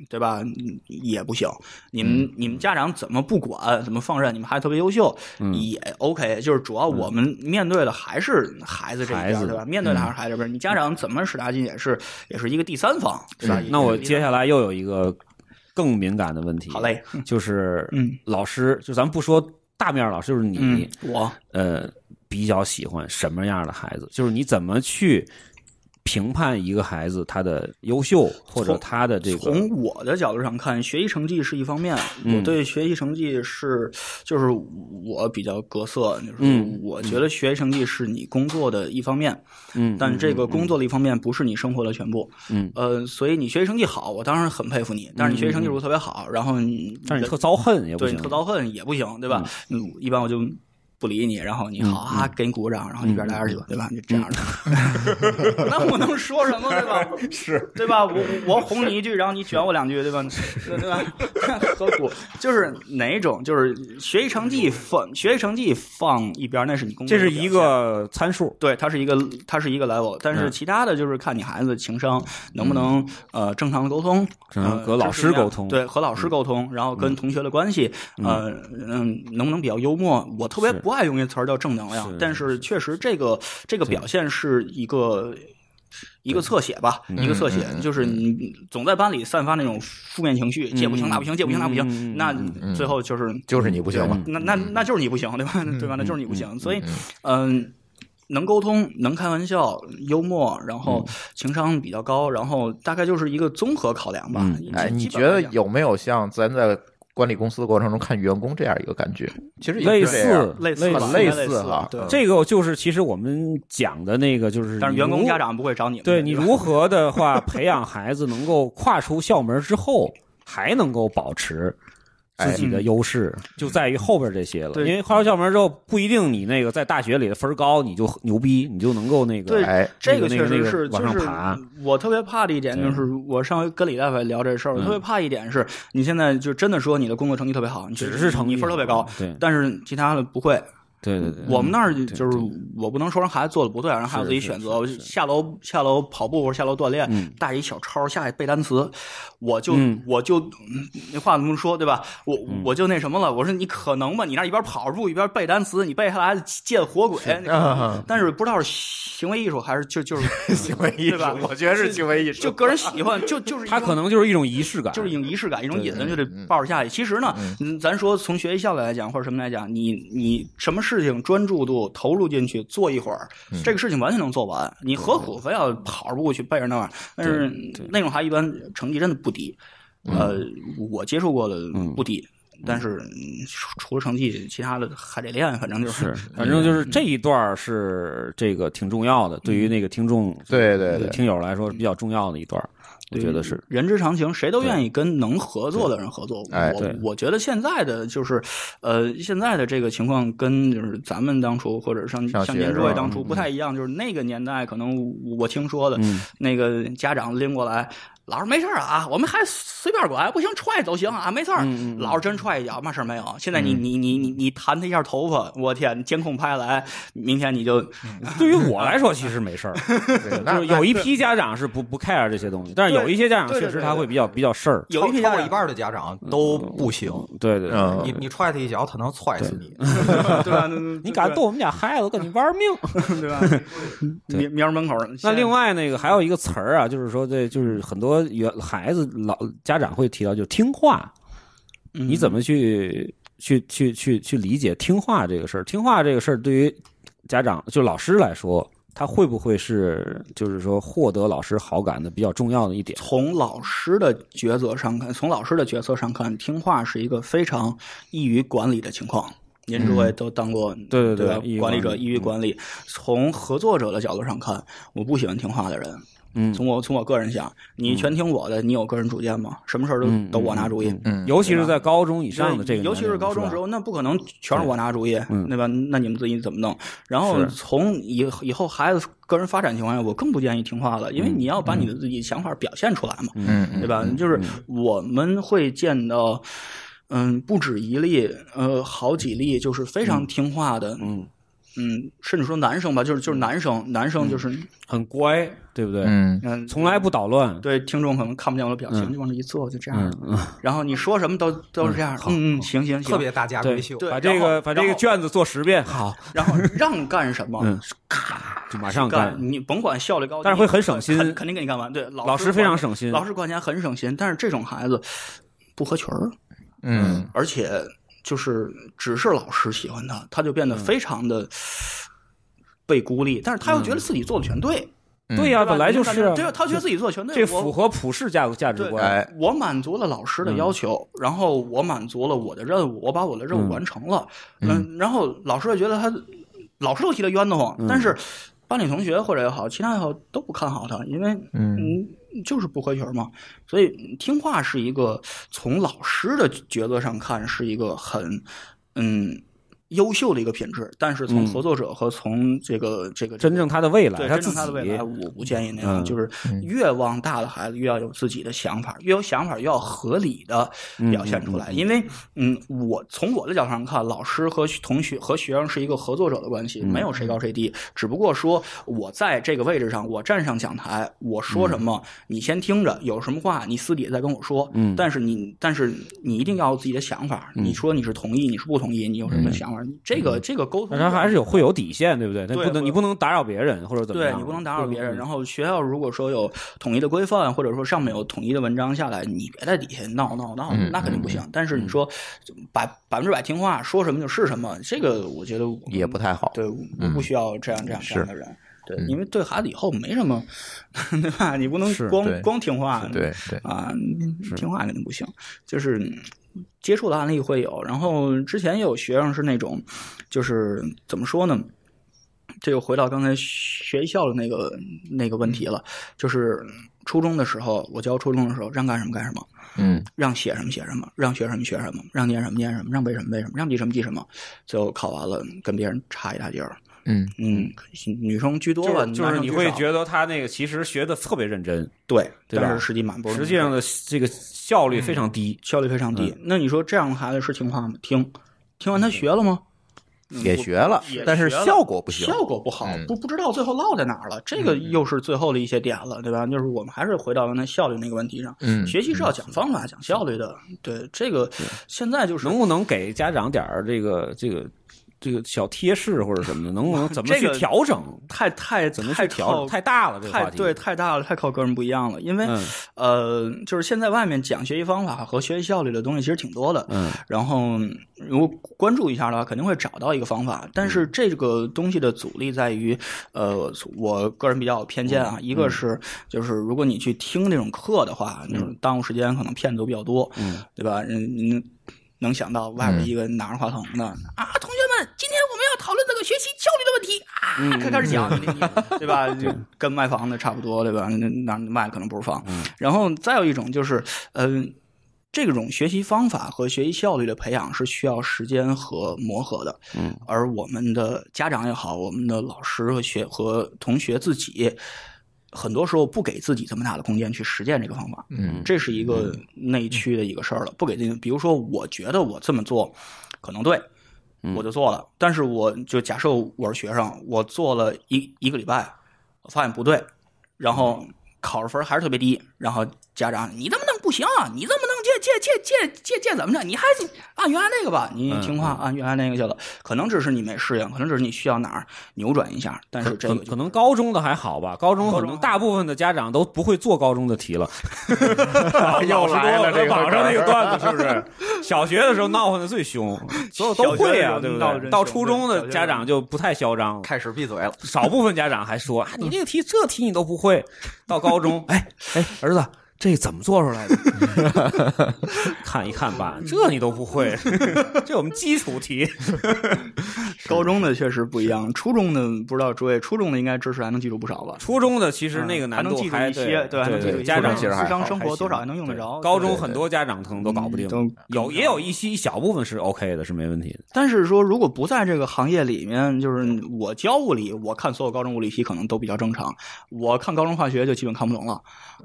对吧也不行。你们你们家长怎么不管怎么放任，你们孩子特别优秀也 OK。就是主要我们面对的还是孩子这一边对吧？面对的还是孩子这边，你家长怎么使大劲也是也是一个第三方。那我接下来又有一个。更敏感的问题，好嘞，就是，嗯，老师，就咱们不说大面老师，就是你我，呃，比较喜欢什么样的孩子？就是你怎么去？评判一个孩子他的优秀或者他的这个，从我的角度上看，学习成绩是一方面。我对学习成绩是，就是我比较格色，就是我觉得学习成绩是你工作的一方面。嗯，但这个工作的一方面不是你生活的全部。嗯，呃，所以你学习成绩好，我当然很佩服你。但是你学习成绩如果特别好，然后你，但是你特遭恨也不行，对你特遭恨也不行，对吧？嗯，一般我就。不理你，然后你好啊，给你鼓掌，然后一边来二去吧，对吧？就这样的。那我能说什么对吧？是对吧？我我哄你一句，然后你卷我两句，对吧？对吧？何苦？就是哪种？就是学习成绩放学习成绩放一边，那是你。工作。这是一个参数，对，它是一个它是一个 level，但是其他的就是看你孩子情商能不能呃正常的沟通，和老师沟通，对，和老师沟通，然后跟同学的关系，呃嗯，能不能比较幽默？我特别不。不爱用一词儿叫正能量，但是确实这个这个表现是一个一个侧写吧，一个侧写就是你总在班里散发那种负面情绪，这不行那不行，这不行那不行，那最后就是就是你不行嘛，那那那就是你不行对吧？对吧？那就是你不行。所以嗯，能沟通，能开玩笑，幽默，然后情商比较高，然后大概就是一个综合考量吧。哎，你觉得有没有像咱在？管理公司的过程中看员工这样一个感觉，其实类似类似类似哈，这个就是其实我们讲的那个就是，但员工家长不会找你，对你如何的话 培养孩子能够跨出校门之后还能够保持。自己的优势就在于后边这些了，因为跨出校门之后不一定你那个在大学里的分高你就牛逼，你就能够那个。对，这个确实是往上爬。我特别怕的一点就是，我上回跟李大夫聊这事儿，特别怕一点是你现在就真的说你的工作成绩特别好，你只是成绩分特别高，但是其他的不会。对对对，我们那儿就是我不能说让孩子做的不对，让孩子自己选择。下楼下楼跑步或者下楼锻炼，带一小抄下去背单词，我就我就那话怎么说对吧？我我就那什么了？我说你可能吧？你那一边跑步一边背单词，你背下来见活鬼。但是不知道是行为艺术还是就就 是行为艺术吧？我觉得是行为艺术，就个人喜欢，就就是 他可能就是一种仪式感，就是一种仪式感，一种瘾，就得抱着下去。其实呢，咱说从学习效果来讲或者什么来讲，你你什么事？事情专注度投入进去做一会儿，这个事情完全能做完。你何苦非要跑着步去背着那玩意儿？但是那种还一般成绩真的不低。呃，我接触过的不低。但是除了成绩，其他的还得练。反正就是，反正就是这一段是这个挺重要的，对于那个听众、对对听友来说是比较重要的一段。我觉得是人之常情，谁都愿意跟能合作的人合作。我我觉得现在的就是，呃，现在的这个情况跟就是咱们当初或者像像您年会当初不太一样，就是那个年代可能我听说的那个家长拎过来。老师没事儿啊，我们还随便管，不行踹走行啊，没事儿。老师真踹一脚，嘛事儿没有。现在你你你你你弹他一下头发，我天，监控拍来，明天你就。对于我来说其实没事儿 就是有一批家长是不不 care 这些东西，但是有一些家长确实他会比较比较事儿。有一批家长一半的家长都不行，对对，你你踹他一脚，他能踹死你。对，你敢动我们家孩子，跟你玩命，对吧？明名门口那另外那个还有一个词儿啊，就是说这就是很多。原孩子老家长会提到就听话，你怎么去去去去去理解听话这个事儿？听话这个事儿对于家长就老师来说，他会不会是就是说获得老师好感的比较重要的一点？从老师的抉择上看，从老师的角色上看，听话是一个非常易于管理的情况。您诸位都当过对对对管理者易于管理。从合作者的角度上看，我不喜欢听话的人。嗯，从我从我个人想，你全听我的，你有个人主见吗？什么事儿都都我拿主意，尤其是在高中以上的这个，尤其是高中时候，那不可能全是我拿主意，对吧？那你们自己怎么弄？然后从以以后孩子个人发展情况下，我更不建议听话了，因为你要把你的自己想法表现出来嘛，对吧？就是我们会见到，嗯，不止一例，呃，好几例就是非常听话的，嗯。嗯，甚至说男生吧，就是就是男生，男生就是很乖，对不对？嗯从来不捣乱。对，听众可能看不见我的表情，就往那一坐，就这样。然后你说什么，都都是这样的。嗯嗯，行行行，特别大家闺秀。把这个把这个卷子做十遍，好。然后让干什么？嗯，咔，就马上干。你甭管效率高，但是会很省心，肯定给你干完。对，老师非常省心，老师管钱很省心。但是这种孩子不合群儿。嗯，而且。就是只是老师喜欢他，他就变得非常的被孤立，但是他又觉得自己做的全对，对呀，本来就是对呀，他觉得自己做的全对，这符合普世价价值观，我满足了老师的要求，然后我满足了我的任务，我把我的任务完成了，嗯，然后老师就觉得他，老师都气得冤得慌，但是班里同学或者也好，其他也好都不看好他，因为嗯。就是不合群嘛，所以听话是一个从老师的角色上看是一个很，嗯。优秀的一个品质，但是从合作者和从这个这个真正他的未来，真正他的未来，我不建议那样。就是越往大的孩子越要有自己的想法，越有想法越要合理的表现出来。因为，嗯，我从我的角度上看，老师和同学和学生是一个合作者的关系，没有谁高谁低。只不过说，我在这个位置上，我站上讲台，我说什么，你先听着。有什么话，你私底下再跟我说。嗯。但是你，但是你一定要有自己的想法。你说你是同意，你是不同意，你有什么想法？这个这个沟通，他还是有会有底线，对不对？他不能你不能打扰别人或者怎么样？对，你不能打扰别人。然后学校如果说有统一的规范，或者说上面有统一的文章下来，你别在底下闹闹闹，那肯定不行。但是你说百百分之百听话，说什么就是什么，这个我觉得也不太好。对，不需要这样这样这样的人。因为对孩子以后没什么，对吧？你不能光光听话，对对啊，听话肯定不行。就是接触的案例会有，然后之前也有学生是那种，就是怎么说呢？这又回到刚才学校的那个那个问题了。就是初中的时候，我教初中的时候，让干什么干什么，嗯，让写什么写什么，让学什么学什么，让念什么念什么，让背什么背什么，让记什么记什么，最后考完了跟别人差一大截儿。嗯嗯，女生居多吧，就是你会觉得他那个其实学的特别认真，对，但是实际满，实际上的这个效率非常低，效率非常低。那你说这样的孩子是听话吗？听，听完他学了吗？也学了，但是效果不行，效果不好，不不知道最后落在哪儿了。这个又是最后的一些点了，对吧？就是我们还是回到那效率那个问题上，嗯，学习是要讲方法、讲效率的，对这个现在就是能不能给家长点儿这个这个。这个小贴士或者什么的，能不能怎么去调整？太太怎么去调？太大了，这个话题对太大了，太靠个人不一样了。因为呃，就是现在外面讲学习方法和学习效率的东西其实挺多的。嗯，然后如果关注一下的话，肯定会找到一个方法。但是这个东西的阻力在于，呃，我个人比较有偏见啊。一个是就是如果你去听那种课的话，那种耽误时间，可能骗子都比较多，对吧？嗯。能想到外边一个拿着话筒的啊，同学们，今天我们要讨论这个学习效率的问题啊，开始讲，对吧？就 跟卖房的差不多，对吧？那卖可能不是房，然后再有一种就是，嗯，这种学习方法和学习效率的培养是需要时间和磨合的，嗯，而我们的家长也好，我们的老师和学和同学自己。很多时候不给自己这么大的空间去实践这个方法，嗯，这是一个内驱的一个事儿了。不给自己，比如说，我觉得我这么做可能对，我就做了。但是我就假设我是学生，我做了一一个礼拜，我发现不对，然后考的分还是特别低，然后家长你这么弄不行，你这么。这这这这这怎么着？你还按原来那个吧？你听话，按原来那个叫做。可能只是你没适应，可能只是你需要哪儿扭转一下。但是这个可能高中的还好吧？高中可能大部分的家长都不会做高中的题了。又来了这网上那个段子是不是？小学的时候闹腾的最凶，所有都会啊，对不对？到初中的家长就不太嚣张了，开始闭嘴了。少部分家长还说：“你这个题，这题你都不会。”到高中，哎哎，儿子。这怎么做出来的？看一看吧，这你都不会，这我们基础题。高中的确实不一样，初中的不知道诸位，初中的应该知识还能记住不少吧？初中的其实那个还能记住一些，对，还能记住。家长其实日常生活多少还能用得着。高中很多家长可能都搞不定，有也有一些小部分是 OK 的，是没问题。的。但是说，如果不在这个行业里面，就是我教物理，我看所有高中物理题可能都比较正常；我看高中化学就基本看不懂了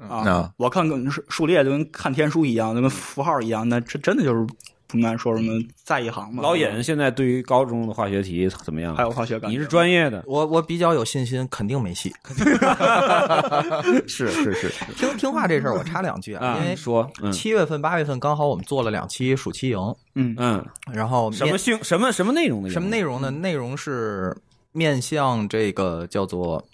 啊！我看。数列就跟看天书一样，就跟符号一样，那这真的就是不难说什么在一行嘛。老尹现在对于高中的化学题怎么样？还有化学感？你是专业的，我我比较有信心，肯定没戏。是是是，听听话这事儿，我插两句啊，因为说七月份、八月份刚好我们做了两期暑期营，嗯嗯，然后什么性什么什么内容呢？什么内容呢？内容是面向这个叫做。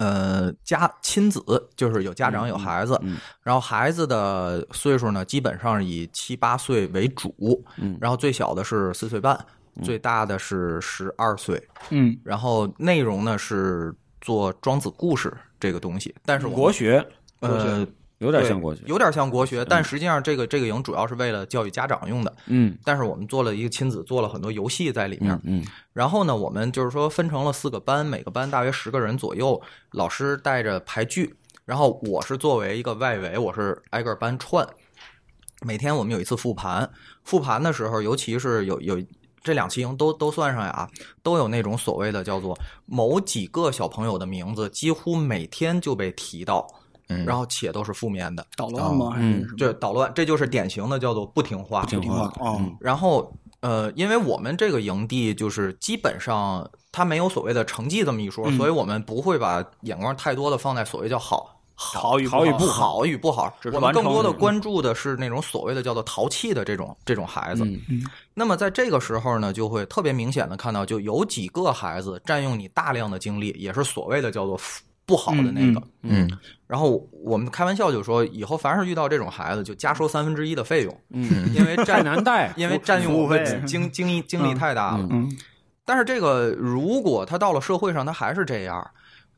呃，家亲子就是有家长有孩子，然后孩子的岁数呢，基本上以七八岁为主，嗯，然后最小的是四岁半，最大的是十二岁，嗯，然后内容呢是做庄子故事这个东西，但是国学，呃。有点像国学，有点像国学，但实际上这个这个营主要是为了教育家长用的。嗯，但是我们做了一个亲子，做了很多游戏在里面。嗯，然后呢，我们就是说分成了四个班，每个班大约十个人左右，老师带着排剧，然后我是作为一个外围，我是挨个班串。每天我们有一次复盘，复盘的时候，尤其是有有这两期营都都算上呀，都有那种所谓的叫做某几个小朋友的名字，几乎每天就被提到。然后且都是负面的，捣乱吗？嗯，对，捣乱，这就是典型的叫做不听话，不听话。嗯，然后呃，因为我们这个营地就是基本上他没有所谓的成绩这么一说，所以我们不会把眼光太多的放在所谓叫好，好与好与不好。我们更多的关注的是那种所谓的叫做淘气的这种这种孩子。那么在这个时候呢，就会特别明显的看到就有几个孩子占用你大量的精力，也是所谓的叫做。不好的那个，嗯，然后我们开玩笑就说，以后凡是遇到这种孩子，就加收三分之一的费用，嗯，因为占难带，因为占用精精精力太大了，嗯，但是这个如果他到了社会上，他还是这样。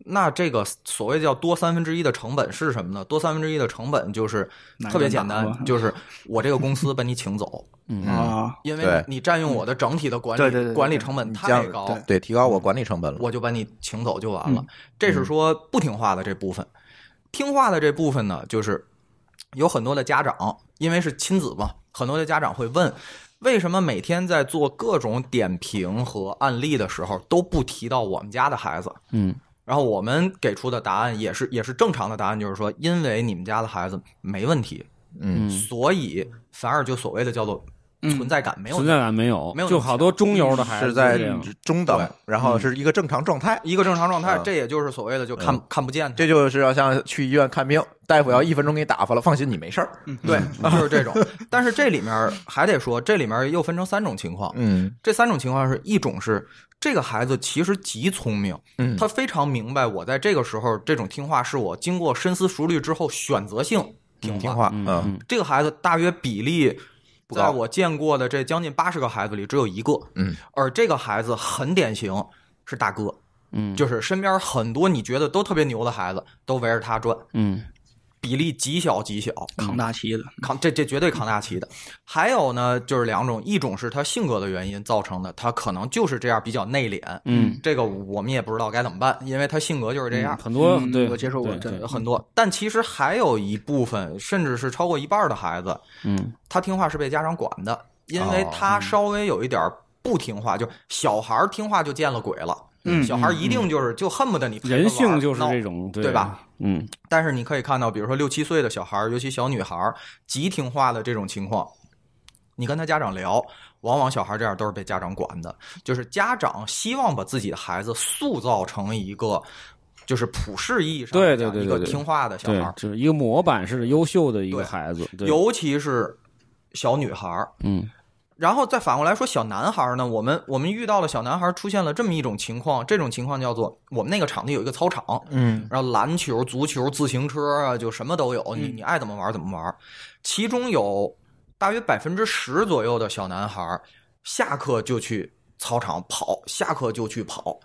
那这个所谓叫多三分之一的成本是什么呢？多三分之一的成本就是特别简单，就是我这个公司把你请走 啊，因为你占用我的整体的管理管理成本太高，对提高我管理成本了，我就把你请走就完了。这是说不听话的这部分，听话的这部分呢，就是有很多的家长，因为是亲子嘛，很多的家长会问，为什么每天在做各种点评和案例的时候都不提到我们家的孩子？嗯。然后我们给出的答案也是也是正常的答案，就是说，因为你们家的孩子没问题，嗯，所以反而就所谓的叫做存在感没有，存在感没有，没有就好多中游的孩子在中等，然后是一个正常状态，一个正常状态，这也就是所谓的就看看不见的，这就是要像去医院看病，大夫要一分钟给你打发了，放心，你没事儿，对，就是这种。但是这里面还得说，这里面又分成三种情况，嗯，这三种情况是一种是。这个孩子其实极聪明，嗯，他非常明白我在这个时候这种听话是我经过深思熟虑之后选择性听听话。嗯，这个孩子大约比例在我见过的这将近八十个孩子里只有一个，嗯，而这个孩子很典型，是大哥，嗯，就是身边很多你觉得都特别牛的孩子都围着他转，嗯。比例极小极小，扛大旗的扛，这这绝对扛大旗的。还有呢，就是两种，一种是他性格的原因造成的，他可能就是这样比较内敛。嗯，这个我们也不知道该怎么办，因为他性格就是这样。很多我接受过，真有很多。但其实还有一部分，甚至是超过一半的孩子，嗯，他听话是被家长管的，因为他稍微有一点不听话，就小孩听话就见了鬼了。小孩一定就是就恨不得你人性就是这种对吧？嗯，但是你可以看到，比如说六七岁的小孩，尤其小女孩极听话的这种情况，你跟他家长聊，往往小孩这样都是被家长管的，就是家长希望把自己的孩子塑造成一个就是普世意义上对一个听话的小孩，就是一个模板式的优秀的一个孩子，尤其是小女孩儿，嗯。然后再反过来说，小男孩呢？我们我们遇到了小男孩，出现了这么一种情况，这种情况叫做我们那个场地有一个操场，嗯，然后篮球、足球、自行车啊，就什么都有，你你爱怎么玩怎么玩。其中有大约百分之十左右的小男孩，下课就去操场跑，下课就去跑。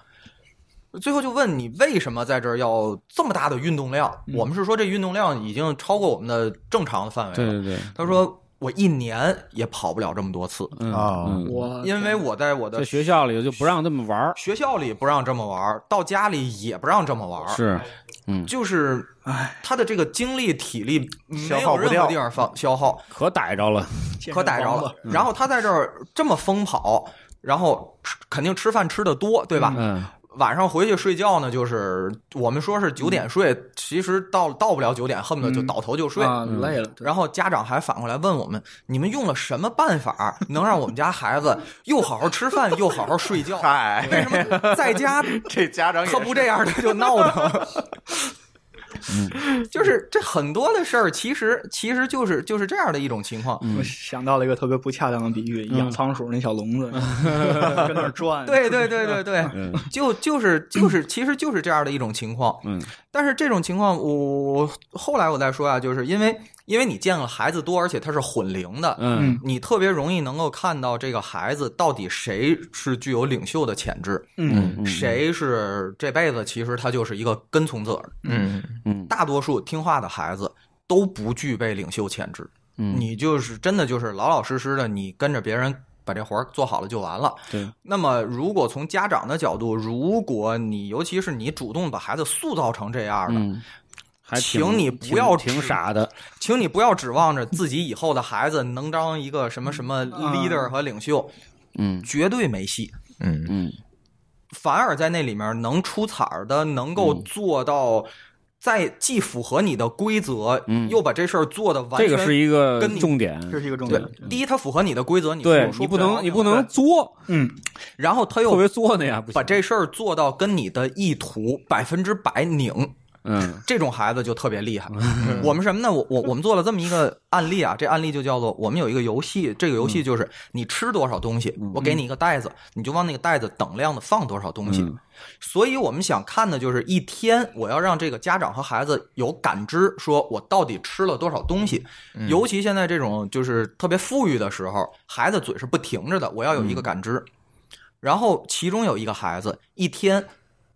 最后就问你为什么在这儿要这么大的运动量？我们是说这运动量已经超过我们的正常的范围了。对对对，他说。我一年也跑不了这么多次啊！我因为我在我的在学校里就不让这么玩儿，学校里不让这么玩儿，到家里也不让这么玩儿。是，嗯，就是，唉，他的这个精力、体力没有任何地方放消耗，可逮着了，可逮着了。然后他在这儿这么疯跑，然后肯定吃饭吃的多，对吧？嗯。晚上回去睡觉呢，就是我们说是九点睡，其实到到不了九点，恨不得就倒头就睡，累了。然后家长还反过来问我们：“你们用了什么办法，能让我们家孩子 又好好吃饭，又好好睡觉？为什么在家 这家长他不这样，他就闹腾。”嗯，就是这很多的事儿，其实其实就是就是这样的一种情况。我想到了一个特别不恰当的比喻，养仓鼠那小笼子 那转。对对对对对，就就是就是，其实就是这样的一种情况。嗯，但是这种情况，我后来我再说啊，就是因为。因为你见了孩子多，而且他是混龄的，嗯，你特别容易能够看到这个孩子到底谁是具有领袖的潜质，嗯，谁是这辈子其实他就是一个跟从者，嗯嗯，大多数听话的孩子都不具备领袖潜质，嗯，你就是真的就是老老实实的，你跟着别人把这活儿做好了就完了，对。那么，如果从家长的角度，如果你尤其是你主动把孩子塑造成这样的。请你不要挺傻的，请你不要指望着自己以后的孩子能当一个什么什么 leader 和领袖，嗯，绝对没戏，嗯嗯，反而在那里面能出彩儿的，能够做到在既符合你的规则，嗯，又把这事儿做的完，这个是一个跟重点，这是一个重点。第一，它符合你的规则，你你不能你不能作，嗯，然后他又特别作的呀，把这事儿做到跟你的意图百分之百拧。嗯，这种孩子就特别厉害。我们什么呢？我我我们做了这么一个案例啊，这案例就叫做我们有一个游戏，这个游戏就是你吃多少东西，我给你一个袋子，你就往那个袋子等量的放多少东西。所以我们想看的就是一天，我要让这个家长和孩子有感知，说我到底吃了多少东西。尤其现在这种就是特别富裕的时候，孩子嘴是不停着的，我要有一个感知。然后其中有一个孩子一天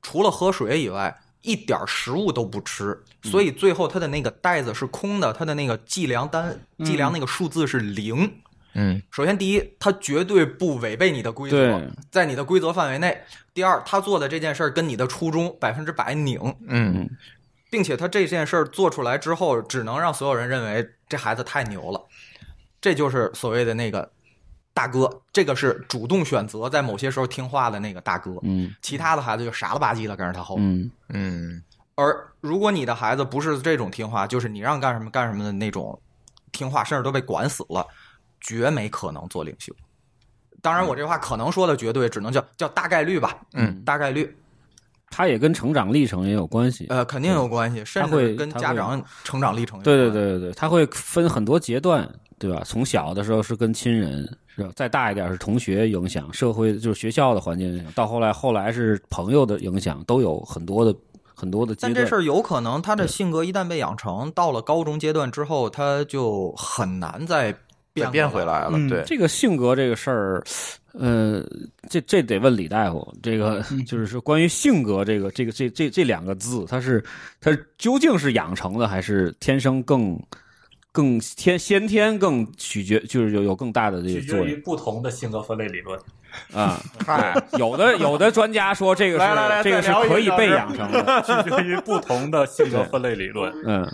除了喝水以外。一点食物都不吃，所以最后他的那个袋子是空的，他的那个计量单、计量那个数字是零。嗯，首先第一，他绝对不违背你的规则，在你的规则范围内。第二，他做的这件事儿跟你的初衷百分之百拧。嗯，并且他这件事儿做出来之后，只能让所有人认为这孩子太牛了。这就是所谓的那个。大哥，这个是主动选择在某些时候听话的那个大哥。嗯，其他的孩子就傻了吧唧的跟着他后。嗯嗯。而如果你的孩子不是这种听话，就是你让干什么干什么的那种听话，甚至都被管死了，绝没可能做领袖。当然，我这话可能说的绝对，只能叫叫大概率吧。嗯，大概率。他也跟成长历程也有关系。呃，肯定有关系，甚至跟家长成长历程。对对对对对，他会分很多阶段，对吧？从小的时候是跟亲人。是，再大一点是同学影响，社会就是学校的环境影响。到后来，后来是朋友的影响，都有很多的很多的。但这事儿有可能，他的性格一旦被养成，到了高中阶段之后，他就很难再变变回来了。对，这个性格这个事儿，呃，这这得问李大夫。这个就是说，关于性格这个这个这这这两个字，他是他究竟是养成的，还是天生更？更天先天更取决就是有有更大的这个作用，不同的性格分类理论啊，有的有的专家说这个是这个是可以被养成的，取决于不同的性格分类理论。嗯，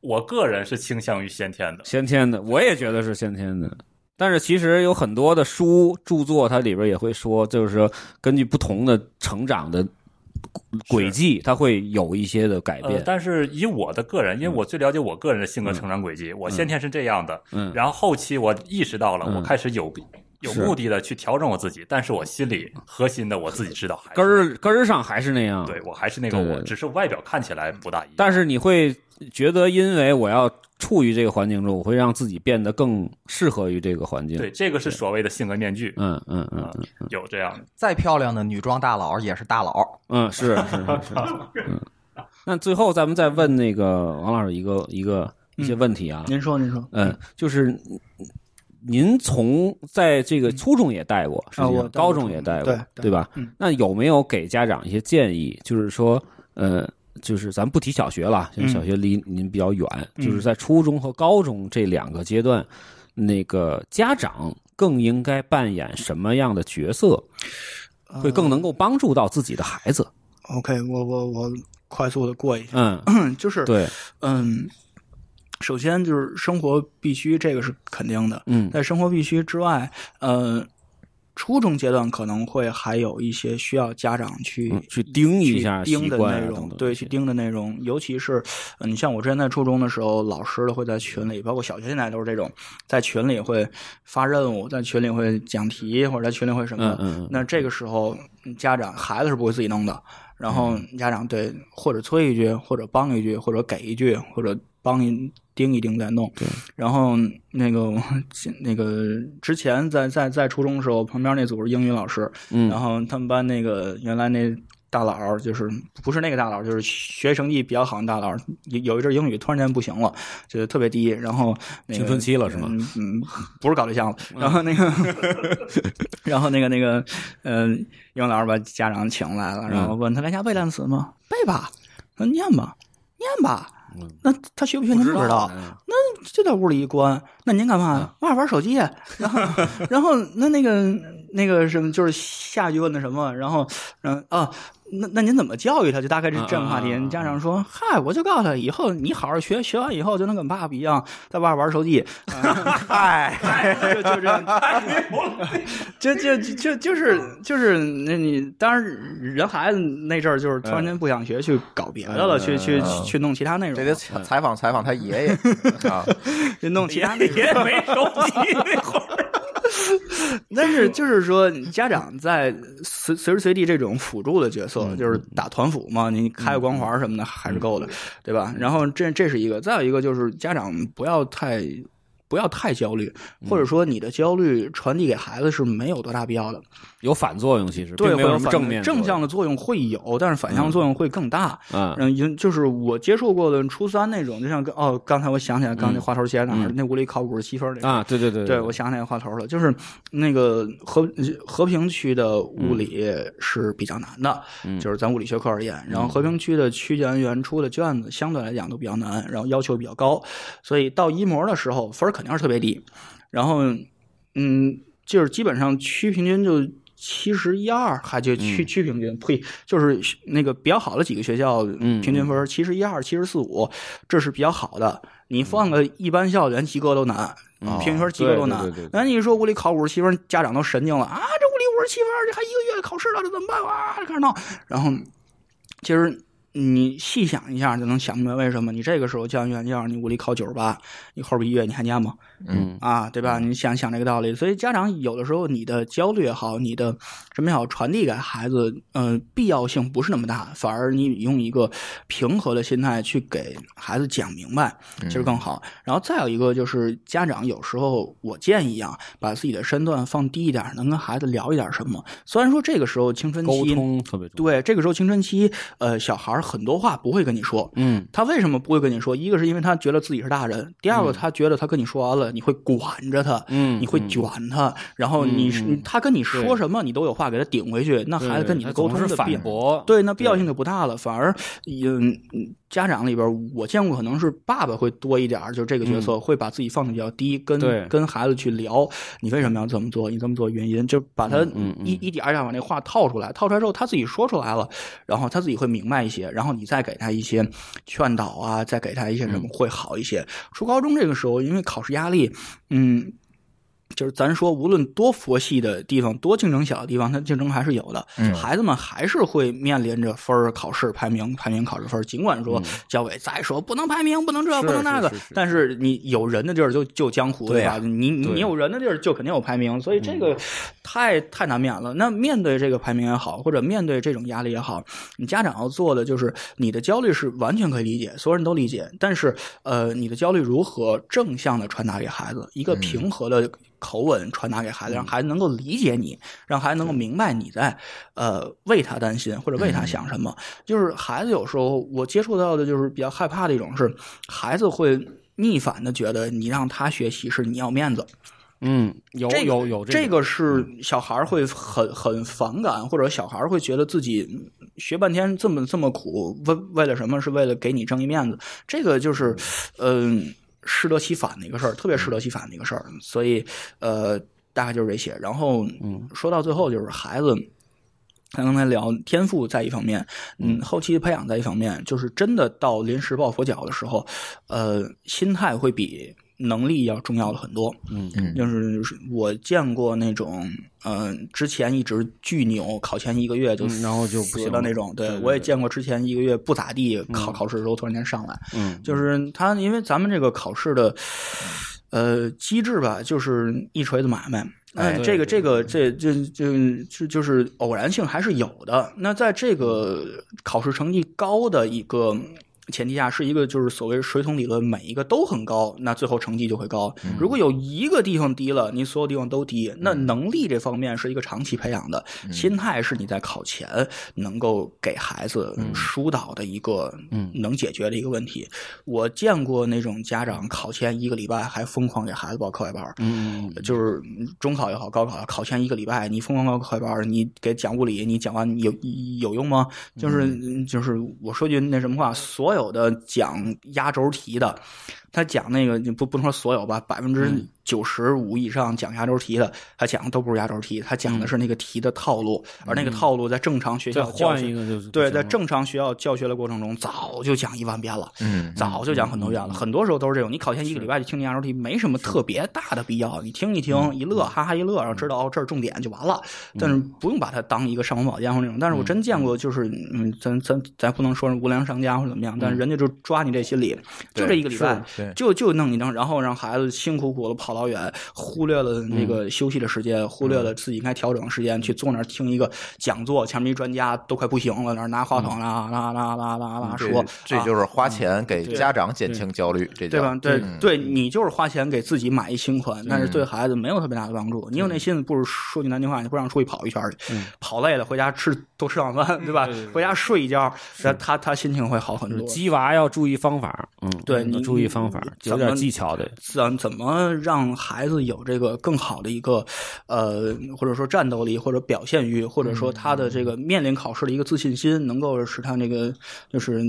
我个人是倾向于先天的，先天的我也觉得是先天的，但是其实有很多的书著作它里边也会说，就是说根据不同的成长的。轨迹，它会有一些的改变。但是以我的个人，因为我最了解我个人的性格成长轨迹，我先天是这样的。嗯，然后后期我意识到了，我开始有有目的的去调整我自己。但是我心里核心的我自己知道，根儿根儿上还是那样。对，我还是那个我，只是外表看起来不大一样。但是你会觉得，因为我要。处于这个环境中，我会让自己变得更适合于这个环境。对，这个是所谓的性格面具。嗯嗯嗯，有这样的，再漂亮的女装大佬也是大佬。嗯，是是是。嗯，那最后咱们再问那个王老师一个一个一些问题啊？您说，您说。嗯，就是您从在这个初中也带过，啊，我高中也带过，对对吧？那有没有给家长一些建议？就是说，呃。就是咱不提小学了，因为小学离您比较远。就是在初中和高中这两个阶段，那个家长更应该扮演什么样的角色，会更能够帮助到自己的孩子？OK，我我我快速的过一下。嗯，就是对，嗯，首先就是生活必须，这个是肯定的。嗯，在生活必须之外，呃。初中阶段可能会还有一些需要家长去去盯一下盯的内容，对，去盯的内容，尤其是你像我之前在初中的时候，老师都会在群里，包括小学现在都是这种，在群里会发任务，在群里会讲题，或者在群里会什么。嗯嗯。那这个时候，家长孩子是不会自己弄的，然后家长对或者催一句，或者帮一句，或者给一句，或者。帮你盯一盯，再弄。对，然后那个 那个之前在在在初中的时候，旁边那组是英语老师，嗯，然后他们班那个原来那大佬，就是不是那个大佬，就是学习成绩比较好的大佬，有一阵英语突然间不行了，就特别低。然后青春期了是吗？嗯，不是搞对象了。然后那个，然后那个那个，嗯，英语老师把家长请来了，然后问他在家背单词吗？背吧，说念吧，念吧。那他学不学？不知道。那就在屋里一关。那您干嘛玩玩手机。然后，然后那那个那个什么，就是下去问那什么。然后，然后啊。那那您怎么教育他？就大概是这样话题。家长说：“嗨，我就告诉他，以后你好好学，学完以后就能跟爸爸一样在外玩手机。” 哎，就就就就就就是就是那你，当然人孩子那阵儿就是突然间不想学，去搞别的了，去去去弄其他内容。这得采访采访他爷爷 啊，去弄其他爷爷没手机那会儿。但是就是说，家长在随随时随地这种辅助的角色。就是打团辅嘛，你开个光环什么的还是够的，对吧？然后这这是一个，再有一个就是家长不要太不要太焦虑，或者说你的焦虑传递给孩子是没有多大必要的。有反作用，其实对，没有什么正面正向的作用会有，但是反向作用会更大。嗯，就是我接触过的初三那种，就像哦，刚才我想起来刚才话头写哪儿？那物理考五十七分啊？对对对对，我想起话头了，就是那个和和平区的物理是比较难的，就是咱物理学科而言，然后和平区的区教研出的卷子相对来讲都比较难，然后要求比较高，所以到一模的时候分肯定是特别低。然后嗯，就是基本上区平均就。七十一二，还就区区平均，呸，就是那个比较好的几个学校，平均分七十一二、七十四五，这是比较好的。你放个一般校，连及格都难，平均分及格都难。那你说物理考五十七分，家长都神经了啊！这物理五十七分，这还一个月考试了，这怎么办哇？开始闹。然后其实你细想一下，就能想明白为什么你这个时候降一元件，你物理考九十八，你后边一月你还念吗？嗯啊，对吧？你想想这个道理，所以家长有的时候你的焦虑也好，你的什么也好，传递给孩子，嗯，必要性不是那么大，反而你用一个平和的心态去给孩子讲明白，其实更好。然后再有一个就是家长有时候我建议啊，把自己的身段放低一点，能跟孩子聊一点什么。虽然说这个时候青春期沟通特别对，这个时候青春期，呃，小孩很多话不会跟你说，嗯，他为什么不会跟你说？一个是因为他觉得自己是大人，第二个他觉得他跟你说完了。你会管着他，嗯，你会卷他，然后你他跟你说什么，你都有话给他顶回去。那孩子跟你的沟通是反驳，对，那必要性就不大了，反而也。家长里边，我见过可能是爸爸会多一点，就是这个角色会把自己放的比较低，跟跟孩子去聊，你为什么要这么做？你这么做原因，就把他一一点一点把那话套出来，套出来之后他自己说出来了，然后他自己会明白一些，然后你再给他一些劝导啊，再给他一些什么会好一些。初高中这个时候，因为考试压力，嗯。就是咱说，无论多佛系的地方，多竞争小的地方，它竞争还是有的。孩子们还是会面临着分儿、考试、排名、排名、考试分儿。尽管说教委再说不能排名，不能这，不能那个，但是你有人的地儿就就江湖对呀，你你有人的地儿就肯定有排名，所以这个太太难免了。那面对这个排名也好，或者面对这种压力也好，你家长要做的就是，你的焦虑是完全可以理解，所有人都理解，但是呃，你的焦虑如何正向的传达给孩子，一个平和的。口吻传达给孩子，让孩子能够理解你，让孩子能够明白你在，呃，为他担心或者为他想什么。就是孩子有时候我接触到的，就是比较害怕的一种是，孩子会逆反的，觉得你让他学习是你要面子。嗯，有有有，这个是小孩会很很反感，或者小孩会觉得自己学半天这么这么苦，为为了什么？是为了给你争一面子？这个就是，嗯。适得其反的一个事儿，特别适得其反的一个事儿，所以呃，大概就是这些。然后说到最后，就是孩子，像刚才聊天赋在一方面，嗯，后期培养在一方面，就是真的到临时抱佛脚的时候，呃，心态会比。能力要重要的很多，嗯，就是我见过那种，嗯，之前一直巨牛，考前一个月就然后就行的那种，对，我也见过之前一个月不咋地，考考试的时候突然间上来，嗯，就是他，因为咱们这个考试的，呃，机制吧，就是一锤子买卖，哎，这个这个这这这这就是偶然性还是有的，那在这个考试成绩高的一个。前提下是一个就是所谓水桶理论，每一个都很高，那最后成绩就会高。如果有一个地方低了，你所有地方都低，那能力这方面是一个长期培养的。心态是你在考前能够给孩子疏导的一个，能解决的一个问题。我见过那种家长考前一个礼拜还疯狂给孩子报课外班嗯，就是中考也好，高考也好，考前一个礼拜你疯狂报课外班你给讲物理，你讲完有有用吗？就是就是我说句那什么话，所有。有的讲压轴题的。他讲那个，不不能说所有吧，百分之九十五以上讲压轴题的，他讲的都不是压轴题，他讲的是那个题的套路，而那个套路在正常学校换一个就是对，在正常学校教学的过程中早就讲一万遍了，嗯，早就讲很多遍了，很多时候都是这种，你考前一个礼拜就听压轴题没什么特别大的必要，你听一听一乐哈哈一乐，然后知道哦这是重点就完了，但是不用把它当一个上访、宝剑或那种，但是我真见过就是，嗯，咱咱咱不能说是无良商家或者怎么样，但是人家就抓你这心理，就这一个礼拜。就就弄一张，然后让孩子辛苦苦的跑老远，忽略了那个休息的时间，忽略了自己应该调整时间去坐那儿听一个讲座，前面一专家都快不行了，那儿拿话筒啦啦啦啦啦啦说，这就是花钱给家长减轻焦虑，这对吧？对对，你就是花钱给自己买一新款，但是对孩子没有特别大的帮助。你有那心思，不如说句难听话，你不让出去跑一圈去，跑累了回家吃多吃晚饭，对吧？回家睡一觉，他他他心情会好很多。鸡娃要注意方法，嗯，对你注意方。法。有点技巧的，怎怎么让孩子有这个更好的一个，呃，或者说战斗力，或者表现欲，或者说他的这个面临考试的一个自信心，能够使他那个就是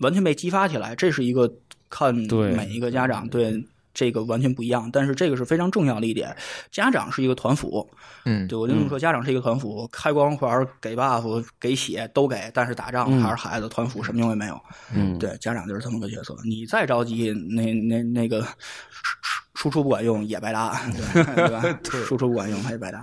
完全被激发起来，这是一个看每一个家长对。这个完全不一样，但是这个是非常重要的一点。家长是一个团辅，嗯，对，我跟你说，家长是一个团辅，开光环、给 buff、给血都给，但是打仗还是孩子，团辅什么用也没有，嗯，对，家长就是这么个角色。你再着急，那那那个输输出不管用也白搭，对吧？输出不管用，他也白搭。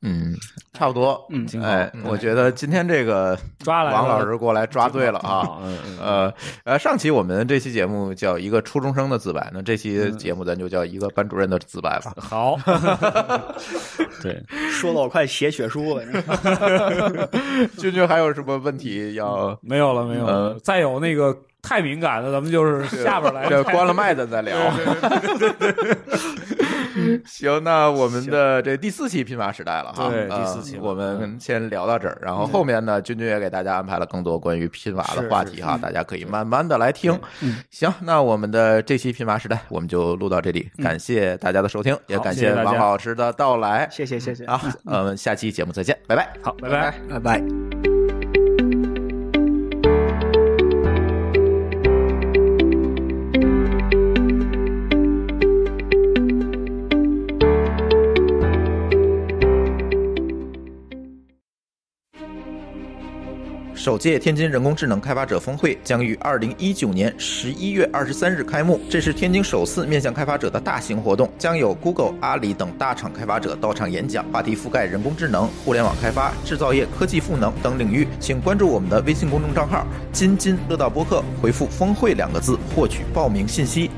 嗯，差不多。嗯，哎，我觉得今天这个抓王老师过来抓对了啊。嗯嗯。呃呃，上期我们这期节目叫一个初中生的自白，那这期节目咱就叫一个班主任的自白吧。好。对，说的我快写血书了。君君还有什么问题要？没有了，没有了。再有那个。太敏感了，咱们就是下边来这关了麦咱再聊。行，那我们的这第四期拼娃时代了哈，第四期我们先聊到这儿，然后后面呢，君君也给大家安排了更多关于拼娃的话题哈，大家可以慢慢的来听。行，那我们的这期拼娃时代我们就录到这里，感谢大家的收听，也感谢王老师的到来，谢谢谢谢啊，嗯，下期节目再见，拜拜，好，拜拜，拜拜。首届天津人工智能开发者峰会将于二零一九年十一月二十三日开幕，这是天津首次面向开发者的大型活动，将有 Google、阿里等大厂开发者到场演讲，话题覆盖人工智能、互联网开发、制造业科技赋能等领域。请关注我们的微信公众账号“津津乐道播客”，回复“峰会”两个字获取报名信息。